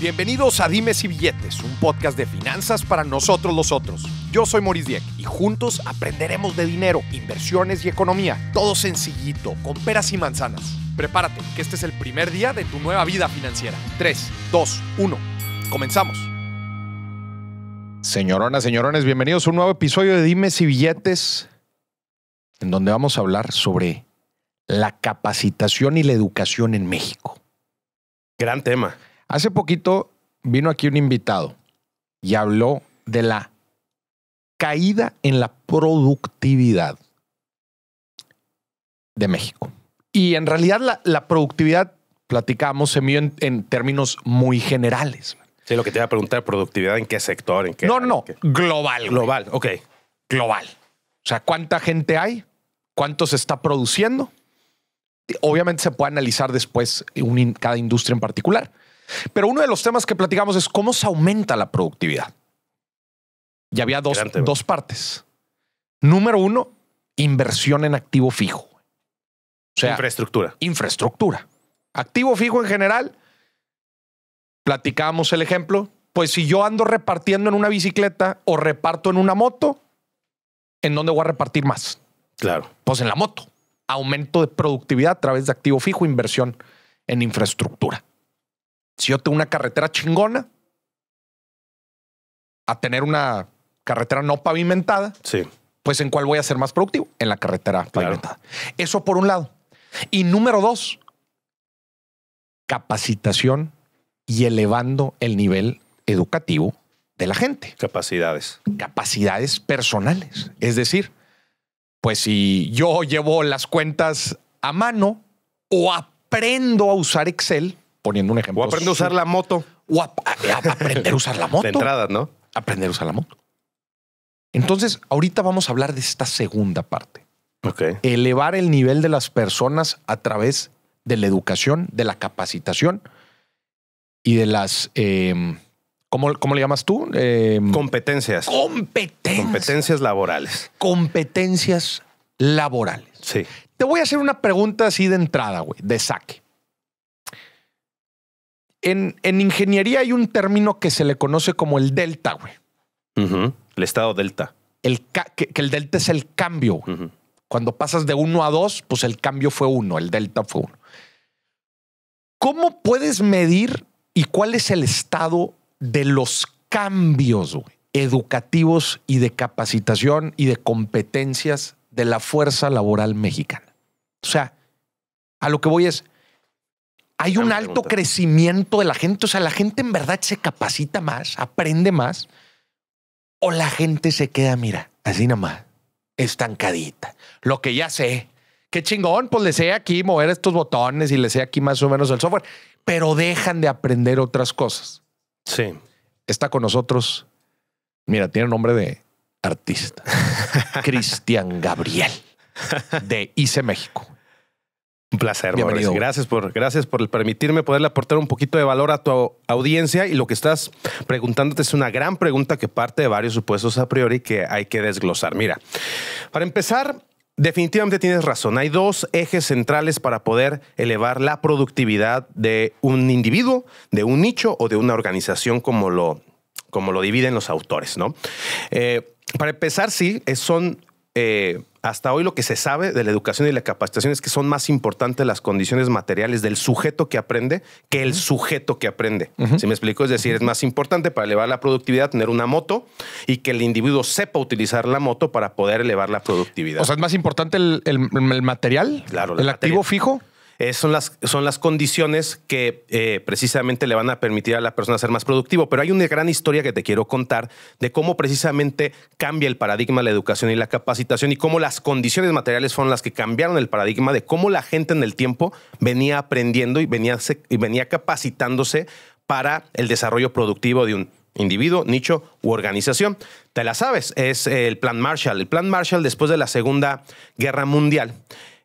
Bienvenidos a Dimes y Billetes, un podcast de finanzas para nosotros los otros. Yo soy Maurice Dieck y juntos aprenderemos de dinero, inversiones y economía. Todo sencillito, con peras y manzanas. Prepárate, que este es el primer día de tu nueva vida financiera. 3, 2, 1. Comenzamos. Señoronas, señorones, bienvenidos a un nuevo episodio de Dimes y Billetes, en donde vamos a hablar sobre la capacitación y la educación en México. Gran tema. Hace poquito vino aquí un invitado y habló de la caída en la productividad de México. Y en realidad la, productividad, platicamos, se en, términos muy generales. Sí, lo que te iba a preguntar, productividad en qué sector, en qué... No, no, global. Global, ok. Global. O sea, ¿cuánta gente hay? ¿Cuánto se está produciendo? Obviamente se puede analizar después cada industria en particular. Pero uno de los temas que platicamos es cómo se aumenta la productividad. Y había dos, partes. Número uno, inversión en activo fijo. O sea, infraestructura. Infraestructura. Activo fijo en general. Platicábamos el ejemplo. Pues si yo ando repartiendo en una bicicleta o reparto en una moto, ¿en dónde voy a repartir más? Claro. Pues en la moto. Aumento de productividad a través de activo fijo, inversión en infraestructura si yo tengo una carretera chingona, a tener una carretera no pavimentada, sí. pues en cuál voy a ser más productivo? En la carretera pavimentada. Eso por un lado. Y número dos, capacitación y elevando el nivel educativo de la gente. Capacidades. Capacidades personales. Es decir, pues si yo llevo las cuentas a mano o aprendo a usar Excel, poniendo un ejemplo. O aprender a usar la moto. O aprender a usar la moto. De entrada, ¿no? Aprender a usar la moto. Entonces, ahorita vamos a hablar de esta segunda parte. Ok. Elevar el nivel de las personas a través de la educación, de la capacitación y de las... Eh, ¿cómo, le llamas tú? Em, competencias. Competencias. Competencias laborales. Competencias laborales. Sí. Te voy a hacer una pregunta así de entrada, güey, de saque. En, ingeniería hay un término que se le conoce como el delta, güey. El estado delta. El que, el delta es el cambio. Cuando pasas de uno a dos, pues el cambio fue uno, el delta fue uno. ¿Cómo puedes medir y cuál es el estado de los cambios educativos y de capacitación y de competencias de la fuerza laboral mexicana? O sea, a lo que voy es, hay un alto crecimiento de la gente. O sea, la gente en verdad se capacita más, aprende más. O la gente se queda, mira, así nomás, estancadita. Lo que ya sé. Qué chingón, pues le sé aquí mover estos botones y le sé aquí más o menos el software. Pero dejan de aprender otras cosas. Sí. Está con nosotros. Mira, tiene nombre de artista. Cristian Gabriel de ICE México. Un placer, Bienvenido. Gracias por, gracias por permitirme poderle aportar un poquito de valor a tu audiencia y lo que estás preguntándote es una gran pregunta que parte de varios supuestos a priori que hay que desglosar. Mira, para empezar, definitivamente tienes razón. Hay dos ejes centrales para poder elevar la productividad de un individuo, de un nicho o de una organización como lo, como lo dividen los autores, ¿no? Eh, para empezar, sí, son... Eh, hasta hoy lo que se sabe de la educación y la capacitación es que son más importantes las condiciones materiales del sujeto que aprende que el sujeto que aprende. Si me explico? Es decir, es más importante para elevar la productividad tener una moto y que el individuo sepa utilizar la moto para poder elevar la productividad. O sea, es más importante el, material, claro, el activo fijo eh, son, las, son las condiciones que eh, precisamente le van a permitir a la persona ser más productivo. Pero hay una gran historia que te quiero contar de cómo precisamente cambia el paradigma de la educación y la capacitación y cómo las condiciones materiales fueron las que cambiaron el paradigma de cómo la gente en el tiempo venía aprendiendo y venía, y venía capacitándose para el desarrollo productivo de un individuo, nicho u organización. Te la sabes, es el Plan Marshall. El Plan Marshall después de la Segunda Guerra Mundial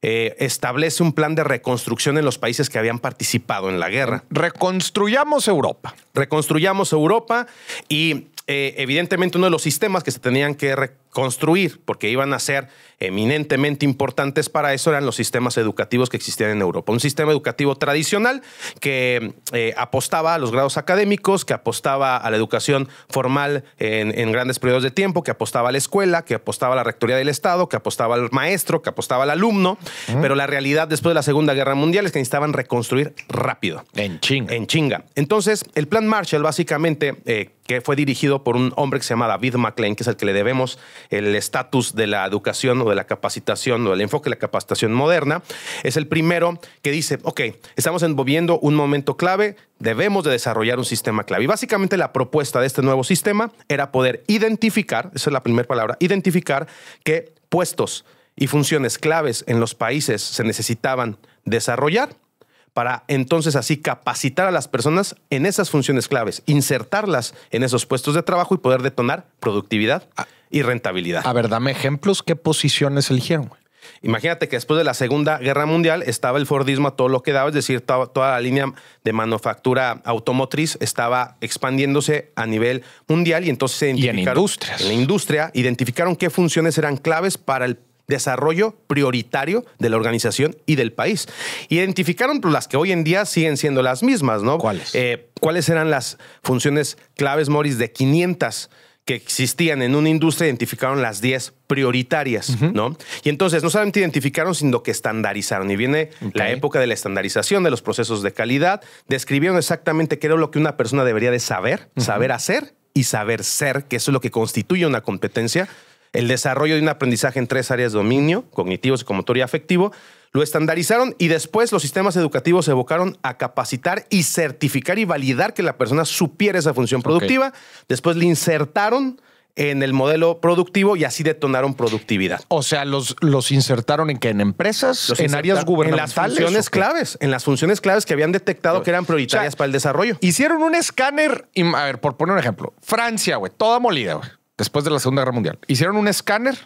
eh, establece un plan de reconstrucción en los países que habían participado en la guerra. Reconstruyamos Europa. Reconstruyamos Europa y eh, evidentemente uno de los sistemas que se tenían que construir, porque iban a ser eminentemente importantes para eso, eran los sistemas educativos que existían en Europa. Un sistema educativo tradicional que eh, apostaba a los grados académicos, que apostaba a la educación formal en, grandes periodos de tiempo, que apostaba a la escuela, que apostaba a la rectoría del Estado, que apostaba al maestro, que apostaba al alumno, pero la realidad después de la Segunda Guerra Mundial es que necesitaban reconstruir rápido. En chinga. En chinga. Entonces, el plan Marshall básicamente... Eh, que fue dirigido por un hombre que se llama David McLean, que es el que le debemos el estatus de la educación o de la capacitación o el enfoque de la capacitación moderna, es el primero que dice, ok, estamos envolviendo un momento clave, debemos de desarrollar un sistema clave. Y básicamente la propuesta de este nuevo sistema era poder identificar, esa es la primera palabra, identificar qué puestos y funciones claves en los países se necesitaban desarrollar para entonces así capacitar a las personas en esas funciones claves, insertarlas en esos puestos de trabajo y poder detonar productividad ah. y rentabilidad. A ver, dame ejemplos, ¿qué posiciones eligieron? Imagínate que después de la Segunda Guerra Mundial estaba el Fordismo a todo lo que daba, es decir, toda, la línea de manufactura automotriz estaba expandiéndose a nivel mundial y entonces se identificaron, En la industria identificaron qué funciones eran claves para el desarrollo prioritario de la organización y del país. Identificaron pues, las que hoy en día siguen siendo las mismas, ¿no? ¿Cuáles? Eh, ¿Cuáles eran las funciones claves, Morris, de 500 que existían en una industria? Identificaron las 10 prioritarias, ¿no? Y entonces no solamente identificaron, sino que estandarizaron. Y viene la época de la estandarización de los procesos de calidad. Describieron exactamente qué era lo que una persona debería de saber, saber hacer y saber ser, que eso es lo que constituye una competencia el desarrollo de un aprendizaje en tres áreas de dominio, cognitivo, psicomotor y afectivo, lo estandarizaron y después los sistemas educativos se evocaron a capacitar y certificar y validar que la persona supiera esa función productiva. Después le insertaron en el modelo productivo y así detonaron productividad. O sea, los, los insertaron en qué? en empresas, en áreas gubernamentales. En las funciones claves, en las funciones claves que habían detectado que eran prioritarias para el desarrollo. Hicieron un escáner, a ver, por poner un ejemplo, Francia, güey, toda molida, güey después de la Segunda Guerra Mundial. Hicieron un escáner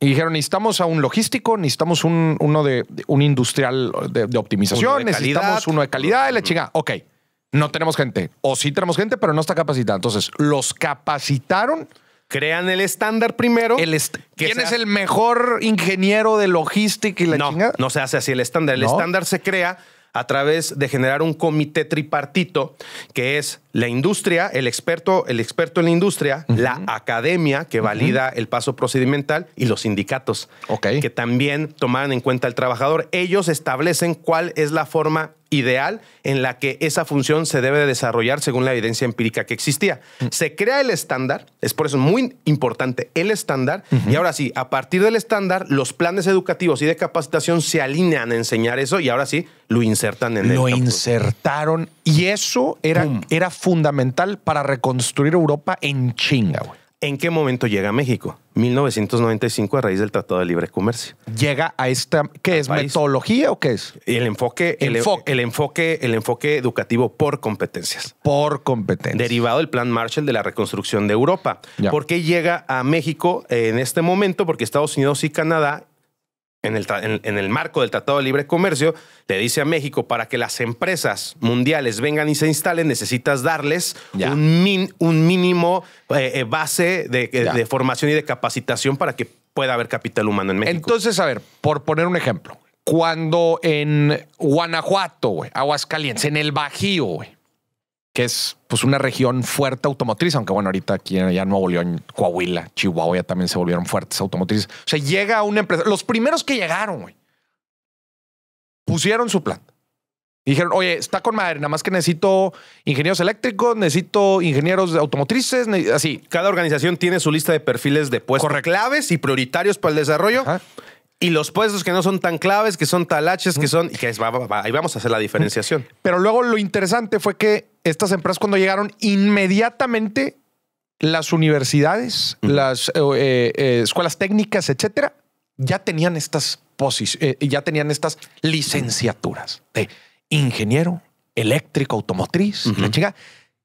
y dijeron, necesitamos a un logístico, necesitamos un, uno de, un industrial de, optimización, necesitamos uno de calidad y la chingada. Ok, no tenemos gente. O sí tenemos gente, pero no está capacitada. Entonces, los capacitaron crean el estándar primero. El ¿Quién es el mejor ingeniero de logística y la no, No se hace así el estándar. El estándar se crea a través de generar un comité tripartito que es la industria, el experto, el experto en la industria, la academia que valida el paso procedimental y los sindicatos que también toman en cuenta al trabajador. Ellos establecen cuál es la forma ideal en la que esa función se debe de desarrollar según la evidencia empírica que existía. Mm. Se crea el estándar, es por eso muy importante el estándar, y ahora sí, a partir del estándar, los planes educativos y de capacitación se alinean a enseñar eso y ahora sí lo insertan en lo Lo insertaron y eso era, era fundamental para reconstruir Europa en chinga, güey. ¿En qué momento llega a México? 1995 a raíz del Tratado de Libre Comercio. Llega a esta, ¿qué es? ¿Metodología o qué es? El enfoque, el, enfoque. El, enfoque, educativo por competencias. Por competencias. Derivado del Plan Marshall de la reconstrucción de Europa. ¿Por qué llega a México en este momento? Porque Estados Unidos y Canadá en el, marco del Tratado de Libre Comercio, te dice a México, para que las empresas mundiales vengan y se instalen, necesitas darles un, un mínimo eh, eh, base eh, de, formación y de capacitación para que pueda haber capital humano en México. Entonces, a ver, por poner un ejemplo, cuando en Guanajuato, Aguascalientes, en el Bajío, que es pues una región fuerte automotriz, aunque bueno, ahorita aquí ya en Nuevo León, Coahuila, Chihuahua ya también se volvieron fuertes automotrices. O sea, llega una empresa, los primeros que llegaron, güey, pusieron su plan. Dijeron, oye, está con madre, nada más que necesito ingenieros eléctricos, necesito ingenieros automotrices, así. Cada organización tiene su lista de perfiles de puestos Correcto. y prioritarios para el desarrollo. Y los puestos que no son tan claves, que son talaches, que son. Y que es, ahí vamos a hacer la diferenciación. Pero luego lo interesante fue que estas empresas, cuando llegaron, inmediatamente las universidades, las eh, eh, eh, escuelas técnicas, etcétera, ya tenían estas posiciones, ya tenían estas licenciaturas de ingeniero eléctrico automotriz, la chica,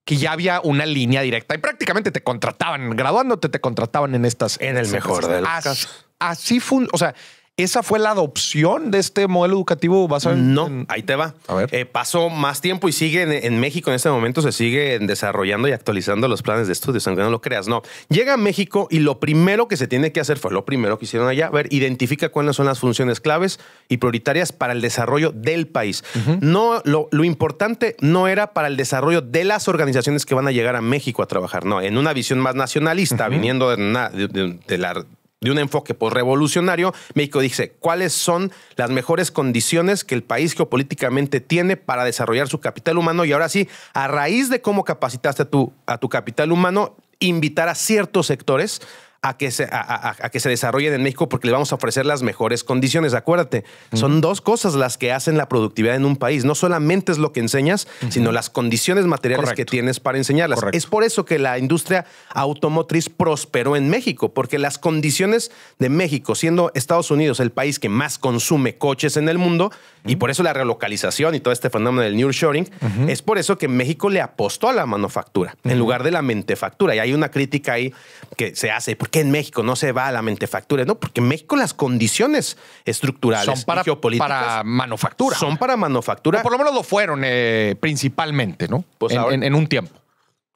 que ya había una línea directa y prácticamente te contrataban graduándote, te contrataban en estas. En el mejor de las Así fue, o sea, ¿Esa fue la adopción de este modelo educativo basado en...? No, ahí te va. A ver. Eh, pasó más tiempo y sigue en, México en este momento, se sigue desarrollando y actualizando los planes de estudios, aunque no lo creas. No, llega a México y lo primero que se tiene que hacer fue lo primero que hicieron allá, a ver, identifica cuáles son las funciones claves y prioritarias para el desarrollo del país. No, lo, importante no era para el desarrollo de las organizaciones que van a llegar a México a trabajar, no, en una visión más nacionalista, viniendo de, de la de un enfoque postrevolucionario, pues, México dice cuáles son las mejores condiciones que el país geopolíticamente tiene para desarrollar su capital humano y ahora sí, a raíz de cómo capacitaste a tu, a tu capital humano, invitar a ciertos sectores a que, se, a, que se desarrollen en México porque le vamos a ofrecer las mejores condiciones. Acuérdate, son dos cosas las que hacen la productividad en un país. No solamente es lo que enseñas, sino las condiciones materiales que tienes para enseñarlas. Es por eso que la industria automotriz prosperó en México, porque las condiciones de México, siendo Estados Unidos el país que más consume coches en el mundo, y por eso la relocalización y todo este fenómeno del nearshoring, es por eso que México le apostó a la manufactura en lugar de la mentefactura. Y hay una crítica ahí que se hace, ¿por qué en México no se va a la mentefactura? No, porque en México las condiciones estructurales son para, y geopolíticas para manufactura. Son para manufactura. por lo menos lo fueron eh, principalmente, ¿no? Pues en, un tiempo.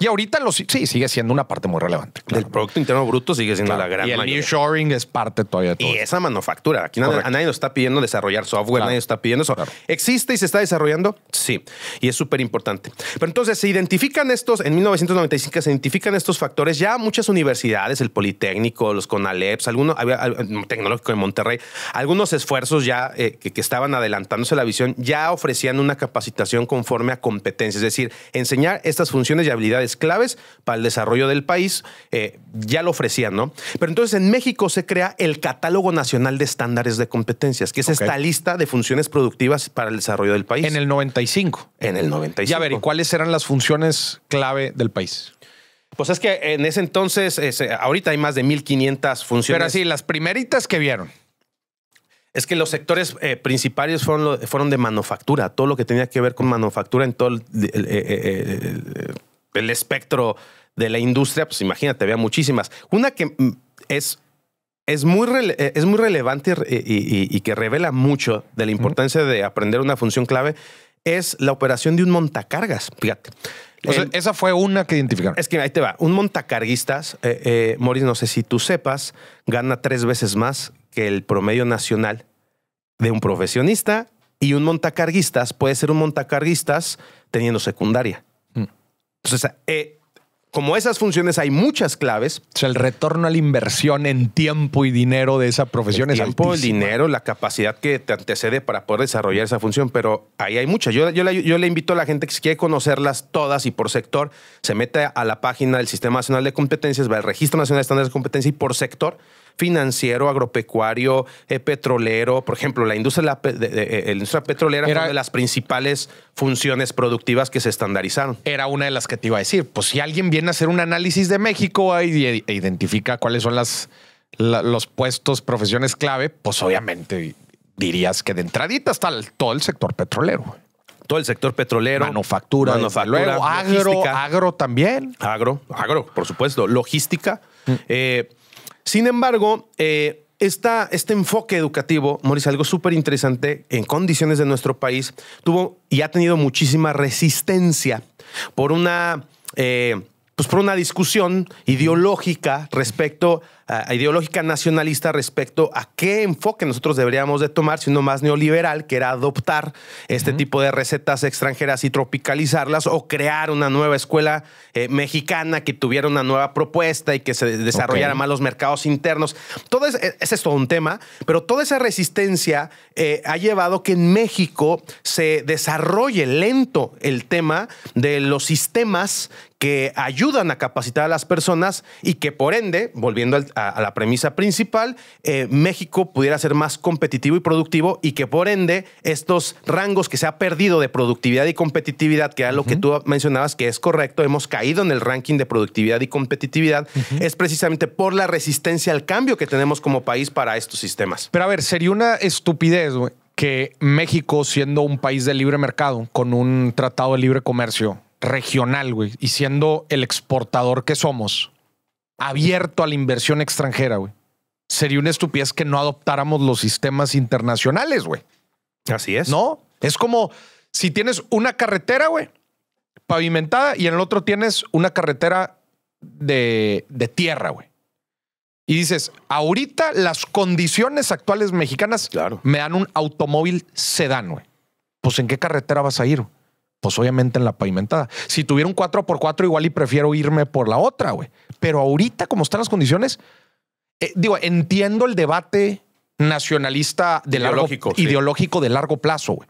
Y ahorita los, sí, sigue siendo una parte muy relevante. Del Producto Interno Bruto sigue siendo la gran. Y el es parte todavía de todo. Y esa manufactura. Aquí nadie, a nadie nos está pidiendo desarrollar software, nadie nos está pidiendo eso. ¿Existe y se está desarrollando? Sí. Y es súper importante. Pero entonces se identifican estos, en 1995 se identifican estos factores. Ya muchas universidades, el Politécnico, los Conaleps, algunos, había, tecnológico de Monterrey, algunos esfuerzos ya eh, que, que estaban adelantándose la visión, ya ofrecían una capacitación conforme a competencias, es decir, enseñar estas funciones y habilidades claves para el desarrollo del país, eh, ya lo ofrecían, ¿no? Pero entonces en México se crea el Catálogo Nacional de Estándares de Competencias, que es esta lista de funciones productivas para el desarrollo del país. En el 95. En el 95. Y a ver, ¿y cuáles eran las funciones clave del país? Pues es que en ese entonces, eh, ahorita hay más de 1.500 funciones. Pero así, las primeritas que vieron. Es que los sectores eh, principales fueron, fueron de manufactura, todo lo que tenía que ver con manufactura en todo el el espectro de la industria, pues imagínate, había muchísimas. Una que mm, es, es, muy, eh, es muy relevante y, que revela mucho de la importancia de aprender una función clave es la operación de un montacargas. Fíjate. esa fue una que identificaron. Es que ahí te va. Un montacarguistas, eh, eh no sé si tú sepas, gana tres veces más que el promedio nacional de un profesionista y un montacarguistas puede ser un montacarguistas teniendo secundaria. Entonces, eh, como esas funciones hay muchas claves. O sea, el retorno a la inversión en tiempo y dinero de esa profesión el es tiempo, El dinero, la capacidad que te antecede para poder desarrollar esa función, pero ahí hay muchas. Yo, le, yo le invito a la gente que si quiere conocerlas todas y por sector, se mete a la página del Sistema Nacional de Competencias, va al Registro Nacional de Estándares de Competencia y por sector financiero, agropecuario, eh, petrolero. Por ejemplo, la industria, eh, petrolera era, fue una de las principales funciones productivas que se estandarizaron. Era una de las que te iba a decir. Pues si alguien viene a hacer un análisis de México e identifica cuáles son las, los puestos, profesiones clave, pues obviamente dirías que de entradita está todo el sector petrolero. Todo el sector petrolero. Manufactura. Manufactura. Luego, agro, agro también. Agro, agro, por supuesto. Logística. Mm. Eh, sin embargo, eh, este enfoque educativo, Moris, algo súper interesante en condiciones de nuestro país, tuvo y ha tenido muchísima resistencia por una, eh, pues por una discusión ideológica respecto a eh, ideológica nacionalista respecto a qué enfoque nosotros deberíamos de tomar, uno más neoliberal, que era adoptar este tipo de recetas extranjeras y tropicalizarlas o crear una nueva escuela eh, mexicana que tuviera una nueva propuesta y que se desarrollara más los mercados internos. Todo ese, es todo un tema, pero toda esa resistencia eh, ha llevado que en México se desarrolle lento el tema de los sistemas que ayudan a capacitar a las personas y que por ende, volviendo al, a, la premisa principal, eh, México pudiera ser más competitivo y productivo y que por ende estos rangos que se ha perdido de productividad y competitividad, que era lo que tú mencionabas que es correcto, hemos caído en el ranking de productividad y competitividad, es precisamente por la resistencia al cambio que tenemos como país para estos sistemas. Pero a ver, sería una estupidez, que México, siendo un país de libre mercado, con un tratado de libre comercio regional, güey, y siendo el exportador que somos, abierto a la inversión extranjera, güey. Sería una estupidez que no adoptáramos los sistemas internacionales, güey. Así es. No, es como si tienes una carretera, güey, pavimentada y en el otro tienes una carretera de, tierra, güey. Y dices, ahorita las condiciones actuales mexicanas me dan un automóvil sedán, güey. Pues en qué carretera vas a ir? pues obviamente en la pavimentada. Si tuviera un 4x4 igual y prefiero irme por la otra, güey. Pero ahorita como están las condiciones, eh, digo, entiendo el debate nacionalista de ideológico, largo, ideológico de largo plazo, güey.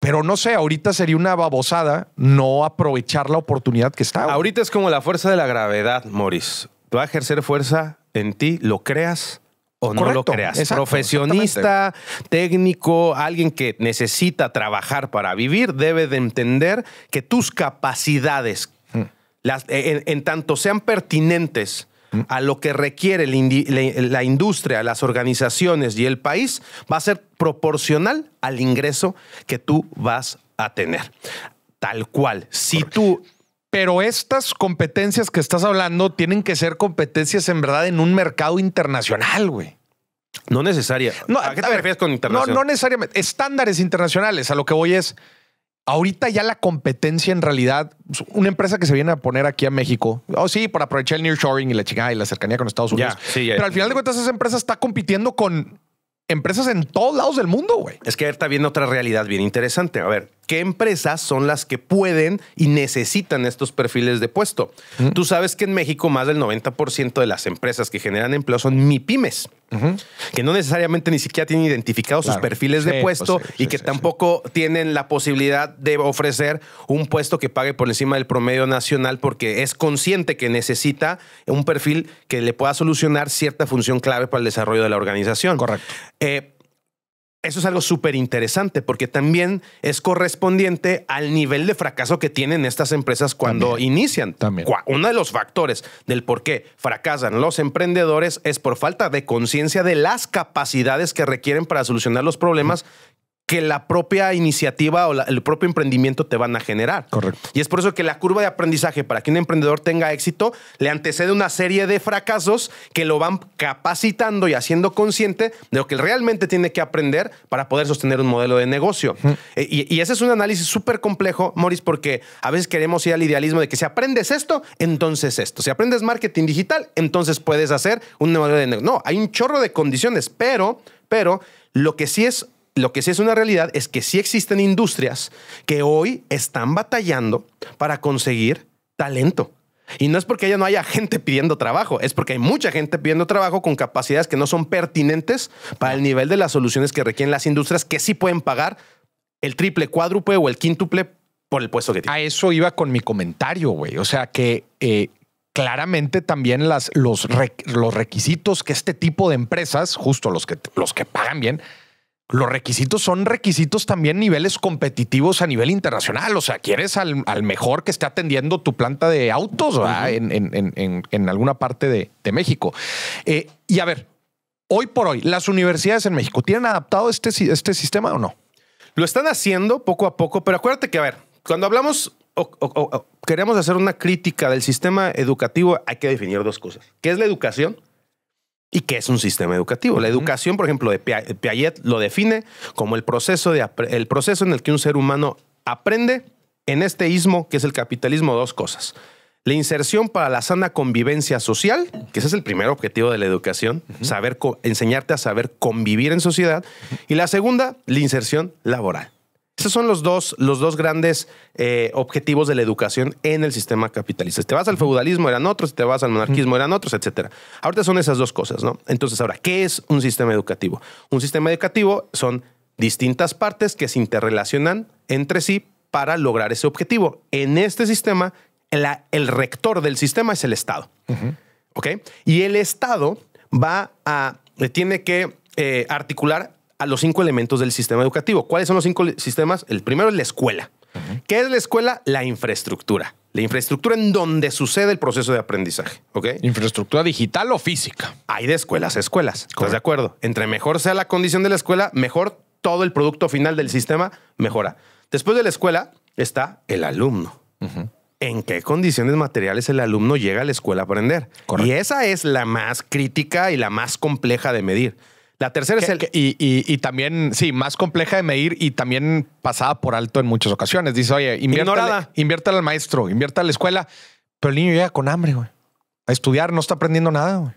Pero no sé, ahorita sería una babosada no aprovechar la oportunidad que está. Ahorita es como la fuerza de la gravedad, Morris. va a ejercer fuerza en ti, lo creas o no lo creas. Profesionista, técnico, alguien que necesita trabajar para vivir, debe de entender que tus capacidades, mm. las, eh, en, tanto sean pertinentes mm. a lo que requiere la, industria, las organizaciones y el país, va a ser proporcional al ingreso que tú vas a tener. Tal cual. Si tú pero estas competencias que estás hablando tienen que ser competencias en verdad en un mercado internacional, güey. No necesaria. No, ¿A qué te refieres con internacional? No, necesariamente. Estándares internacionales. A lo que voy es, ahorita ya la competencia en realidad, una empresa que se viene a poner aquí a México, oh sí, por aprovechar el nearshoring y la chingada y la cercanía con Estados Unidos. Pero al final de cuentas esa empresa está compitiendo con empresas en todos lados del mundo, güey. Es que está viendo otra realidad bien interesante. A ver, qué empresas son las que pueden y necesitan estos perfiles de puesto. Tú sabes que en México más del 90% de las empresas que generan empleo son MIPIMES, que no necesariamente ni siquiera tienen identificados sus perfiles de pues puesto y que tampoco tienen la posibilidad de ofrecer un puesto que pague por encima del promedio nacional porque es consciente que necesita un perfil que le pueda solucionar cierta función clave para el desarrollo de la organización. Correcto. Eh, eso es algo súper interesante porque también es correspondiente al nivel de fracaso que tienen estas empresas cuando inician. Uno de los factores del por qué fracasan los emprendedores es por falta de conciencia de las capacidades que requieren para solucionar los problemas que la propia iniciativa o el propio emprendimiento te van a generar. Correcto. Y es por eso que la curva de aprendizaje para que un emprendedor tenga éxito le antecede una serie de fracasos que lo van capacitando y haciendo consciente de lo que realmente tiene que aprender para poder sostener un modelo de negocio. Eh, y, ese es un análisis súper complejo, Morris, porque a veces queremos ir al idealismo de que si aprendes esto, entonces esto. Si aprendes marketing digital, entonces puedes hacer un modelo de negocio. No, hay un chorro de condiciones, pero, pero lo que sí es lo que sí es una realidad es que sí existen industrias que hoy están batallando para conseguir talento. Y no es porque ya no haya gente pidiendo trabajo, es porque hay mucha gente pidiendo trabajo con capacidades que no son pertinentes para el nivel de las soluciones que requieren las industrias que sí pueden pagar el triple, cuádruple o el quíntuple por el puesto que A eso iba con mi comentario, güey. O sea que eh, claramente también las, los, los requisitos que este tipo de empresas, justo los que, los que pagan bien, los requisitos son requisitos también niveles competitivos a nivel internacional. O sea, quieres al, mejor que esté atendiendo tu planta de autos en, en, alguna parte de, México. Eh, y a ver, hoy por hoy, las universidades en México, ¿tienen adaptado este, este sistema o no? Lo están haciendo poco a poco, pero acuérdate que, a ver, cuando hablamos queremos hacer una crítica del sistema educativo, hay que definir dos cosas. ¿Qué es la educación? ¿Y qué es un sistema educativo? La educación, por ejemplo, de Piaget lo define como el proceso, de, el proceso en el que un ser humano aprende en este ismo, que es el capitalismo, dos cosas. La inserción para la sana convivencia social, que ese es el primer objetivo de la educación, saber enseñarte a saber convivir en sociedad. Y la segunda, la inserción laboral. Esos son los dos, los dos grandes eh, objetivos de la educación en el sistema capitalista. Si te vas al feudalismo eran otros, si te vas al monarquismo eran otros, etcétera. Ahorita son esas dos cosas, ¿no? Entonces, ahora, ¿qué es un sistema educativo? Un sistema educativo son distintas partes que se interrelacionan entre sí para lograr ese objetivo. En este sistema, el rector del sistema es el Estado. ¿Ok? Y el Estado va a, tiene que eh, articular a los cinco elementos del sistema educativo. ¿Cuáles son los cinco sistemas? El primero es la escuela. ¿Qué es la escuela? La infraestructura. La infraestructura en donde sucede el proceso de aprendizaje. Infraestructura digital o física. Hay de escuelas a escuelas. ¿Estás de acuerdo? Entre mejor sea la condición de la escuela, mejor todo el producto final del sistema mejora. Después de la escuela está el alumno. ¿En qué condiciones materiales el alumno llega a la escuela a aprender? Y esa es la más crítica y la más compleja de medir. La tercera es el... Y, y, también, sí, más compleja de medir y también pasada por alto en muchas ocasiones. Dice, oye, inviértale, invierta al maestro, invierta a la escuela, pero el niño llega con hambre, güey. A estudiar, no está aprendiendo nada, güey.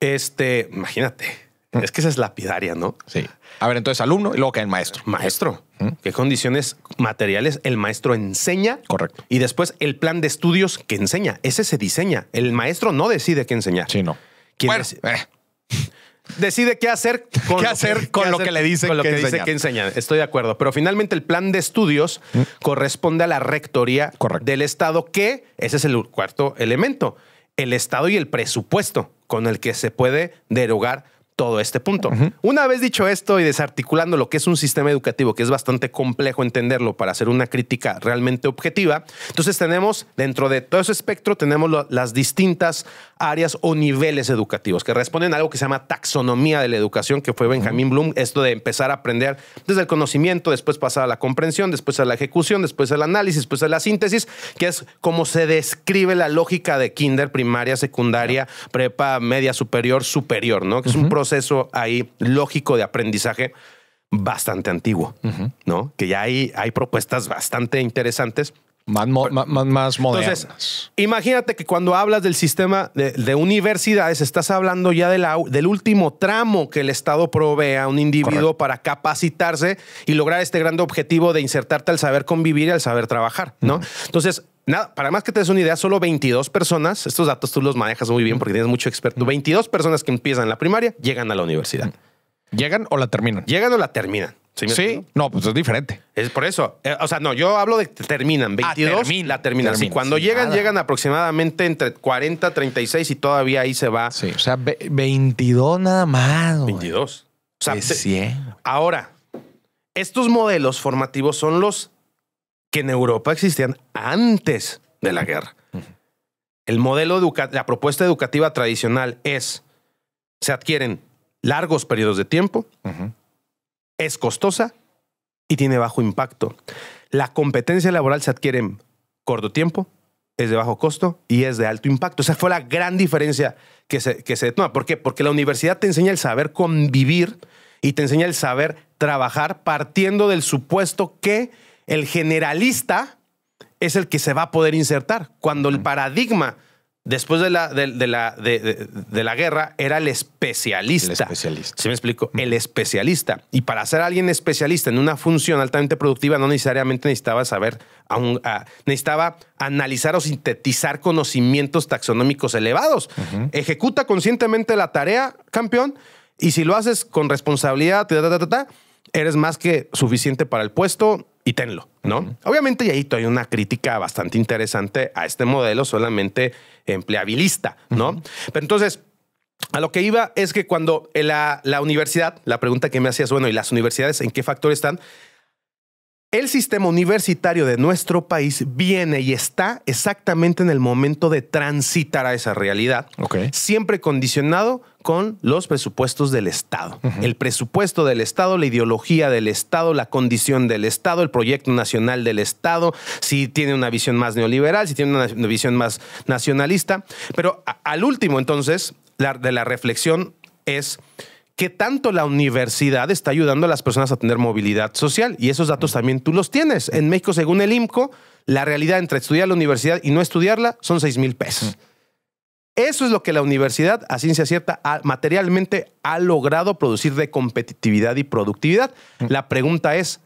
Este, imagínate. Mm. Es que esa es lapidaria, ¿no? Sí. A ver, entonces alumno y luego cae el maestro. Maestro. Mm. ¿Qué condiciones materiales el maestro enseña? Correcto. Y después el plan de estudios que enseña. Ese se diseña. El maestro no decide qué enseñar. Sí, no. ¿Quién eh decide qué hacer con, ¿Qué hacer con lo que le dice, con lo que, dice enseñar. que Estoy de acuerdo. Pero finalmente el plan de estudios mm. corresponde a la rectoría del Estado, que ese es el cuarto elemento, el Estado y el presupuesto con el que se puede derogar todo este punto. Una vez dicho esto y desarticulando lo que es un sistema educativo, que es bastante complejo entenderlo para hacer una crítica realmente objetiva, entonces tenemos dentro de todo ese espectro, tenemos las distintas áreas o niveles educativos que responden a algo que se llama taxonomía de la educación, que fue Benjamin Bloom, esto de empezar a aprender desde el conocimiento, después pasar a la comprensión, después a la ejecución, después al análisis, después a la síntesis, que es como se describe la lógica de kinder, primaria, secundaria, prepa, media, superior, superior, ¿no? Que es un proceso proceso ahí lógico de aprendizaje bastante antiguo, ¿no? Que ya hay, hay propuestas bastante interesantes. Más, modernas. imagínate que cuando hablas del sistema de, universidades, estás hablando ya de del último tramo que el Estado provee a un individuo para capacitarse y lograr este grande objetivo de insertarte al saber convivir y al saber trabajar, ¿no? Entonces, Nada, para más que te des una idea, solo 22 personas, estos datos tú los manejas muy bien porque tienes mucho experto, 22 personas que empiezan la primaria llegan a la universidad. ¿Llegan o la terminan? Llegan o la terminan. Sí, no, pues es diferente. Es por eso. Eh, o sea, no, yo hablo de que terminan. 22 ah, la terminan. cuando llegan, llegan aproximadamente entre 40, 36 y todavía ahí se va. Sí, o sea, 22 nada más. 22. O sea, ahora, estos modelos formativos son los que en Europa existían antes de la guerra. El modelo la propuesta educativa tradicional es se adquieren largos periodos de tiempo, es costosa y tiene bajo impacto. La competencia laboral se adquiere en corto tiempo, es de bajo costo y es de alto impacto. Esa fue la gran diferencia que se, que se ¿Por qué? Porque la universidad te enseña el saber convivir y te enseña el saber trabajar partiendo del supuesto que el generalista es el que se va a poder insertar. Cuando el paradigma después de la, de, la, de, la guerra era el especialista. El especialista. Si me explico? El especialista. Y para ser alguien especialista en una función altamente productiva no necesariamente necesitaba saber, a necesitaba analizar o sintetizar conocimientos taxonómicos elevados. Ejecuta conscientemente la tarea, campeón, y si lo haces con responsabilidad, eres más que suficiente para el puesto y tenlo, ¿no? Obviamente, y ahí hay una crítica bastante interesante a este modelo solamente empleabilista, ¿no? Pero entonces, a lo que iba es que cuando la, la universidad, la pregunta que me hacías, bueno, ¿y las universidades en qué factor están? El sistema universitario de nuestro país viene y está exactamente en el momento de transitar a esa realidad, siempre condicionado con los presupuestos del Estado. El presupuesto del Estado, la ideología del Estado, la condición del Estado, el proyecto nacional del Estado, si tiene una visión más neoliberal, si tiene una visión más nacionalista. Pero al último, entonces, la, de la reflexión es ¿Qué tanto la universidad está ayudando a las personas a tener movilidad social y esos datos también tú los tienes. En México, según el IMCO, la realidad entre estudiar la universidad y no estudiarla son 6 mil pesos. Eso es lo que la universidad, a ciencia cierta, materialmente ha logrado producir de competitividad y productividad. La pregunta es,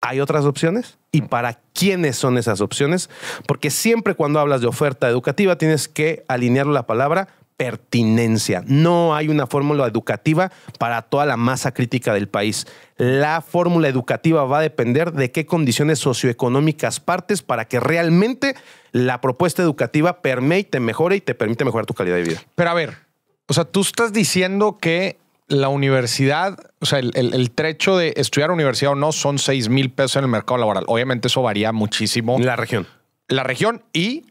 ¿hay otras opciones? ¿Y para quiénes son esas opciones? Porque siempre cuando hablas de oferta educativa tienes que alinear la palabra pertinencia. No hay una fórmula educativa para toda la masa crítica del país. La fórmula educativa va a depender de qué condiciones socioeconómicas partes para que realmente la propuesta educativa permee y te mejore y te permite mejorar tu calidad de vida. Pero a ver, o sea, tú estás diciendo que la universidad, o sea, el, el, trecho de estudiar universidad o no son 6 mil pesos en el mercado laboral. Obviamente eso varía muchísimo. La región. La región y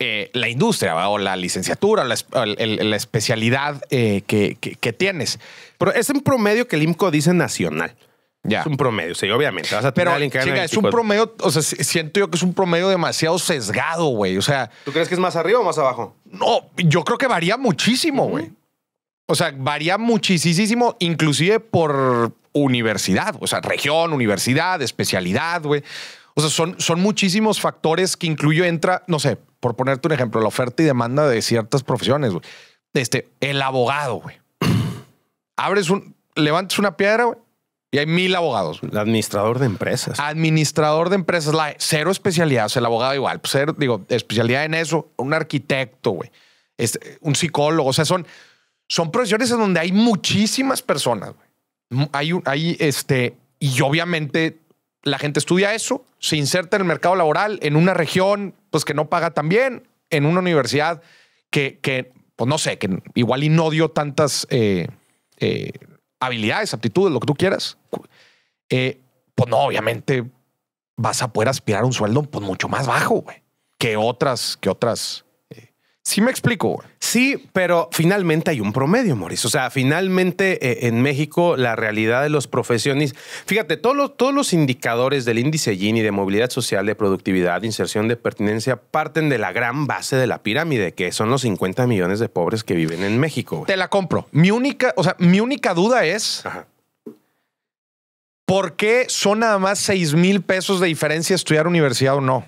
eh, la industria o la licenciatura o la, especialidad eh, que, tienes. Pero es un promedio que el IMCO dice nacional. Ya. Es un promedio, sí, obviamente. Pero, es un promedio, o sea, siento yo que es un promedio demasiado sesgado, güey. O sea. ¿Tú crees que es más arriba o más abajo? No, yo creo que varía muchísimo, güey. O sea, varía muchísimo, inclusive por universidad, o sea, región, universidad, especialidad, güey. O sea, son, son muchísimos factores que incluyo, entra, no sé, por ponerte un ejemplo, la oferta y demanda de ciertas profesiones, güey. Este, el abogado, güey. Abres un, levantas una piedra, güey. Y hay mil abogados. El administrador de empresas. Administrador de empresas, la, cero especialidad. el abogado igual, pues cero, digo, especialidad en eso. Un arquitecto, güey. Este, un psicólogo. O sea, son, son profesiones en donde hay muchísimas personas, güey. Hay, hay este, y obviamente la gente estudia eso, se inserta en el mercado laboral en una región pues, que no paga tan bien, en una universidad que, pues no sé, que igual y no dio tantas eh, eh, habilidades, aptitudes, lo que tú quieras. Eh, pues no, obviamente vas a poder aspirar a un sueldo pues, mucho más bajo, que otras, que otras Sí me explico. Sí, pero finalmente hay un promedio, Mauricio. O sea, finalmente eh, en México la realidad de los profesionistas... Fíjate, todos los, indicadores del índice Gini de movilidad social, de productividad, de inserción, de pertinencia, parten de la gran base de la pirámide, que son los 50 millones de pobres que viven en México. Te la compro. Mi única, o sea, mi única duda es... ¿Por qué son nada más 6 mil pesos de diferencia estudiar universidad o no?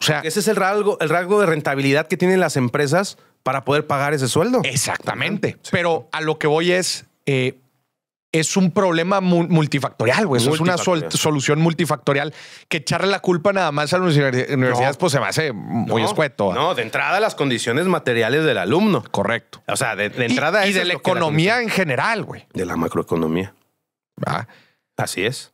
O sea, ese es el rasgo, el rasgo de rentabilidad que tienen las empresas para poder pagar ese sueldo. Exactamente. Pero a lo que voy es, eh, es un problema multifactorial, güey. es una solución multifactorial que echarle la culpa nada más a las universidades, pues se a hacer muy escueto. No, de entrada las condiciones materiales del alumno. Correcto. O sea, de, entrada... Y, de la economía en general, güey. De la macroeconomía. Ah. Así es.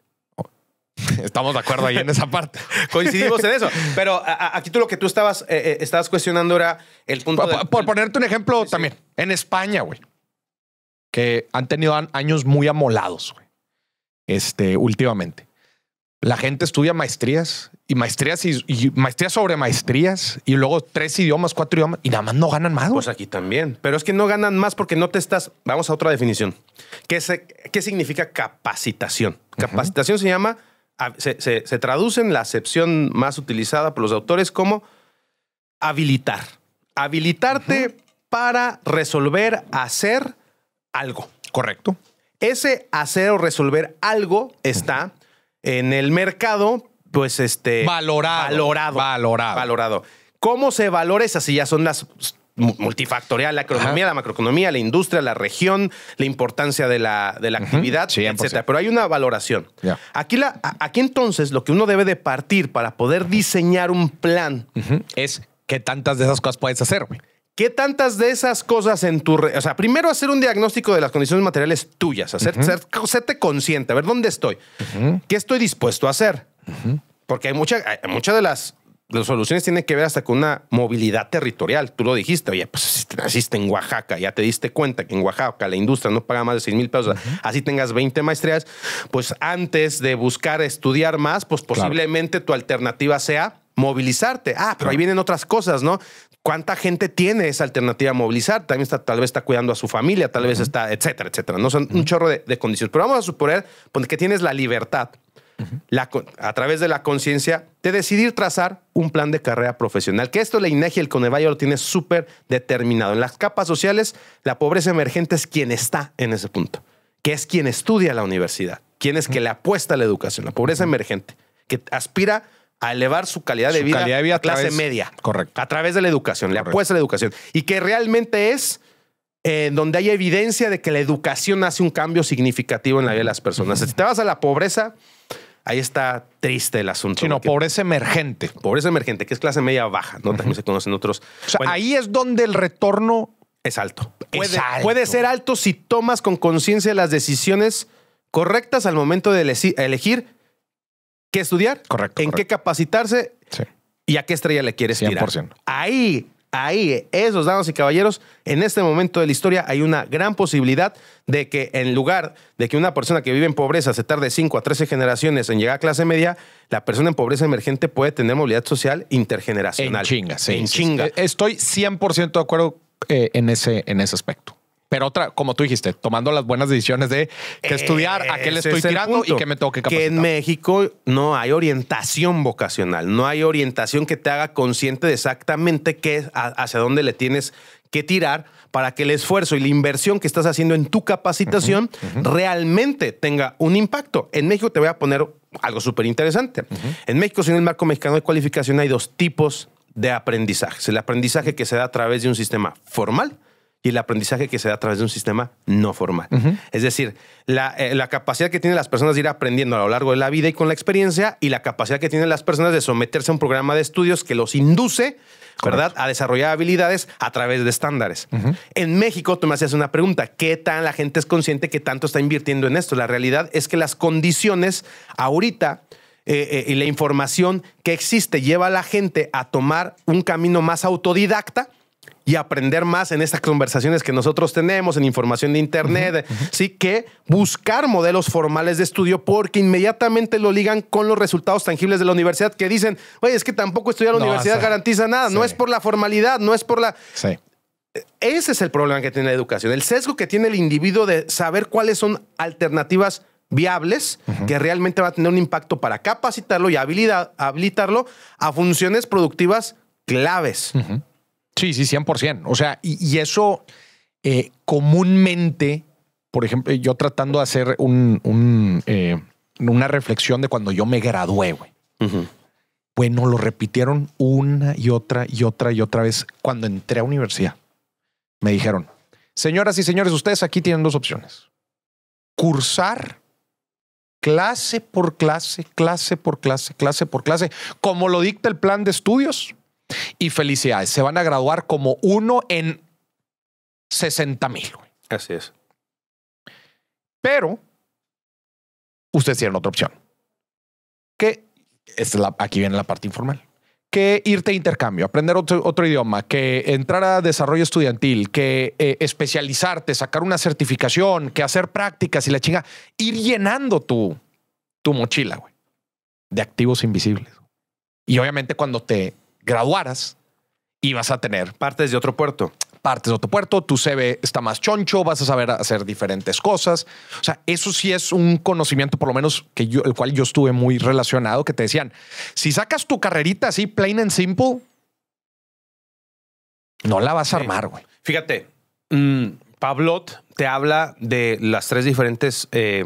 Estamos de acuerdo ahí en esa parte. Coincidimos en eso. Pero aquí tú lo que tú estabas, eh, eh, estabas cuestionando era el punto. Por, ponerte un ejemplo también, en España, güey, que han tenido años muy amolados, güey, este, últimamente. La gente estudia maestrías y maestrías y, maestrías sobre maestrías y luego tres idiomas, cuatro idiomas y nada más no ganan más. Pues aquí también. Pero es que no ganan más porque no te estás. Vamos a otra definición. ¿Qué, qué significa capacitación? Capacitación se llama se, traduce en la acepción más utilizada por los autores como habilitar. Habilitarte para resolver, hacer algo. Correcto. Ese hacer o resolver algo está en el mercado, pues este. Valorado. Valorado. Valorado. ¿Cómo se valora? Esas ya son las multifactorial, la economía, la macroeconomía, la industria, la región, la importancia de la, de la actividad, etcétera. Pero hay una valoración. Aquí, la, aquí entonces lo que uno debe de partir para poder diseñar un plan es qué tantas de esas cosas puedes hacer, ¿Qué tantas de esas cosas en tu... O sea, primero hacer un diagnóstico de las condiciones materiales tuyas, hacer, consciente, a ver dónde estoy, qué estoy dispuesto a hacer. Porque hay hay muchas de las las soluciones tienen que ver hasta con una movilidad territorial. Tú lo dijiste, oye, pues si te naciste en Oaxaca, ya te diste cuenta que en Oaxaca la industria no paga más de 6 mil pesos, así tengas 20 maestrías, pues antes de buscar estudiar más, pues posiblemente tu alternativa sea movilizarte. Ah, pero ahí vienen otras cosas, ¿no? ¿Cuánta gente tiene esa alternativa a movilizar? También está, tal vez está cuidando a su familia, tal vez está, etcétera, etcétera. No son un chorro de, condiciones. Pero vamos a suponer pues, que tienes la libertad a través de la conciencia, de decidir trazar un plan de carrera profesional. Que esto le INEGI y el Conevallo lo tiene súper determinado. En las capas sociales, la pobreza emergente es quien está en ese punto, que es quien estudia la universidad, quien es que le apuesta a la educación, la pobreza emergente, que aspira a elevar su calidad de, vida, calidad de vida, a clase media. Correcto. A través de la educación, le apuesta a la educación. Y que realmente es eh, donde hay evidencia de que la educación hace un cambio significativo en la vida de las personas. Si te vas a la pobreza ahí está triste el asunto. Sino pobreza emergente. Pobreza emergente, que es clase media baja, ¿no? También se conocen otros. ahí es donde el retorno es alto. Puede, puede ser alto si tomas con conciencia las decisiones correctas al momento de elegir qué estudiar, correcto, en qué capacitarse y a qué estrella le quieres Ahí ahí, esos damas y caballeros, en este momento de la historia hay una gran posibilidad de que en lugar de que una persona que vive en pobreza se tarde 5 a 13 generaciones en llegar a clase media, la persona en pobreza emergente puede tener movilidad social intergeneracional. En chinga, sí. En eh, Estoy 100% de acuerdo eh, en, ese, en ese aspecto. Pero otra, como tú dijiste, tomando las buenas decisiones de qué estudiar, a qué le estoy tirando y qué me tengo que capacitar. Que en México no hay orientación vocacional, no hay orientación que te haga consciente de exactamente qué, hacia dónde le tienes que tirar para que el esfuerzo y la inversión que estás haciendo en tu capacitación realmente tenga un impacto. En México te voy a poner algo súper interesante. En México, sin el marco mexicano de cualificación, hay dos tipos de aprendizaje. El aprendizaje que se da a través de un sistema formal y el aprendizaje que se da a través de un sistema no formal. Es decir, eh, la, capacidad que tienen las personas de ir aprendiendo a lo largo de la vida y con la experiencia y la capacidad que tienen las personas de someterse a un programa de estudios que los induce, ¿verdad?, a desarrollar habilidades a través de estándares. En México, tú me hacías una pregunta, ¿qué tan la gente es consciente que tanto está invirtiendo en esto? La realidad es que las condiciones ahorita... Eh, eh, y la información que existe lleva a la gente a tomar un camino más autodidacta, y aprender más en estas conversaciones que nosotros tenemos, en información de Internet, sí que buscar modelos formales de estudio porque inmediatamente lo ligan con los resultados tangibles de la universidad que dicen, oye, es que tampoco estudiar la universidad garantiza nada, no es por la formalidad, no es por la... Ese es el problema que tiene la educación, el sesgo que tiene el individuo de saber cuáles son alternativas viables que realmente va a tener un impacto para capacitarlo y habilitarlo a funciones productivas claves. Sí, sí, 100%. O sea, y, eso eh, comúnmente, por ejemplo, eh, yo tratando de hacer eh, una reflexión de cuando yo me gradué, Bueno, lo repitieron una y otra y otra y otra vez cuando entré a universidad. Me dijeron, señoras y señores, ustedes aquí tienen dos opciones. Cursar clase por clase, clase por clase, clase por clase, como lo dicta el plan de estudios y felicidades, se van a graduar como uno en 60 mil. Así es. Pero ustedes tienen otra opción. Que es la, aquí viene la parte informal. Que irte a intercambio, aprender otro, idioma, que entrar a desarrollo estudiantil, que eh, especializarte, sacar una certificación, que hacer prácticas y la chinga. Ir llenando tu, tu mochila, güey, de activos invisibles. Y obviamente cuando te graduaras, vas a tener partes de otro puerto. Partes de otro puerto, tu CV está más choncho, vas a saber hacer diferentes cosas. O sea, eso sí es un conocimiento, por lo menos que yo, el cual yo estuve muy relacionado, que te decían, si sacas tu carrerita así, plain and simple, no la vas a armar, güey. Fíjate, mm, Pablo te habla de las tres diferentes eh,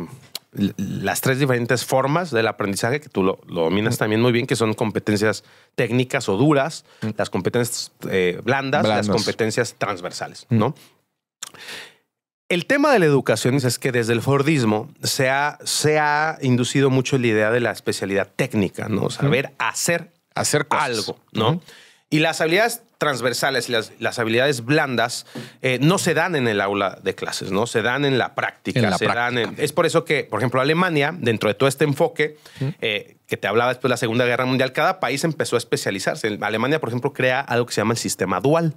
las tres diferentes formas del aprendizaje, que tú lo, dominas mm. también muy bien, que son competencias técnicas o duras, mm. las competencias eh, blandas, las competencias transversales, mm. ¿no? El tema de la educación es que desde el Fordismo se ha, se ha inducido mucho la idea de la especialidad técnica, ¿no? Saber hacer, hacer algo, ¿no? Y las habilidades transversales las, habilidades blandas eh, no se dan en el aula de clases, ¿no? Se dan en la práctica. se Dan en, es por eso que, por ejemplo, Alemania, dentro de todo este enfoque, eh, que te hablaba después de la Segunda Guerra Mundial, cada país empezó a especializarse. Alemania, por ejemplo, crea algo que se llama el sistema dual.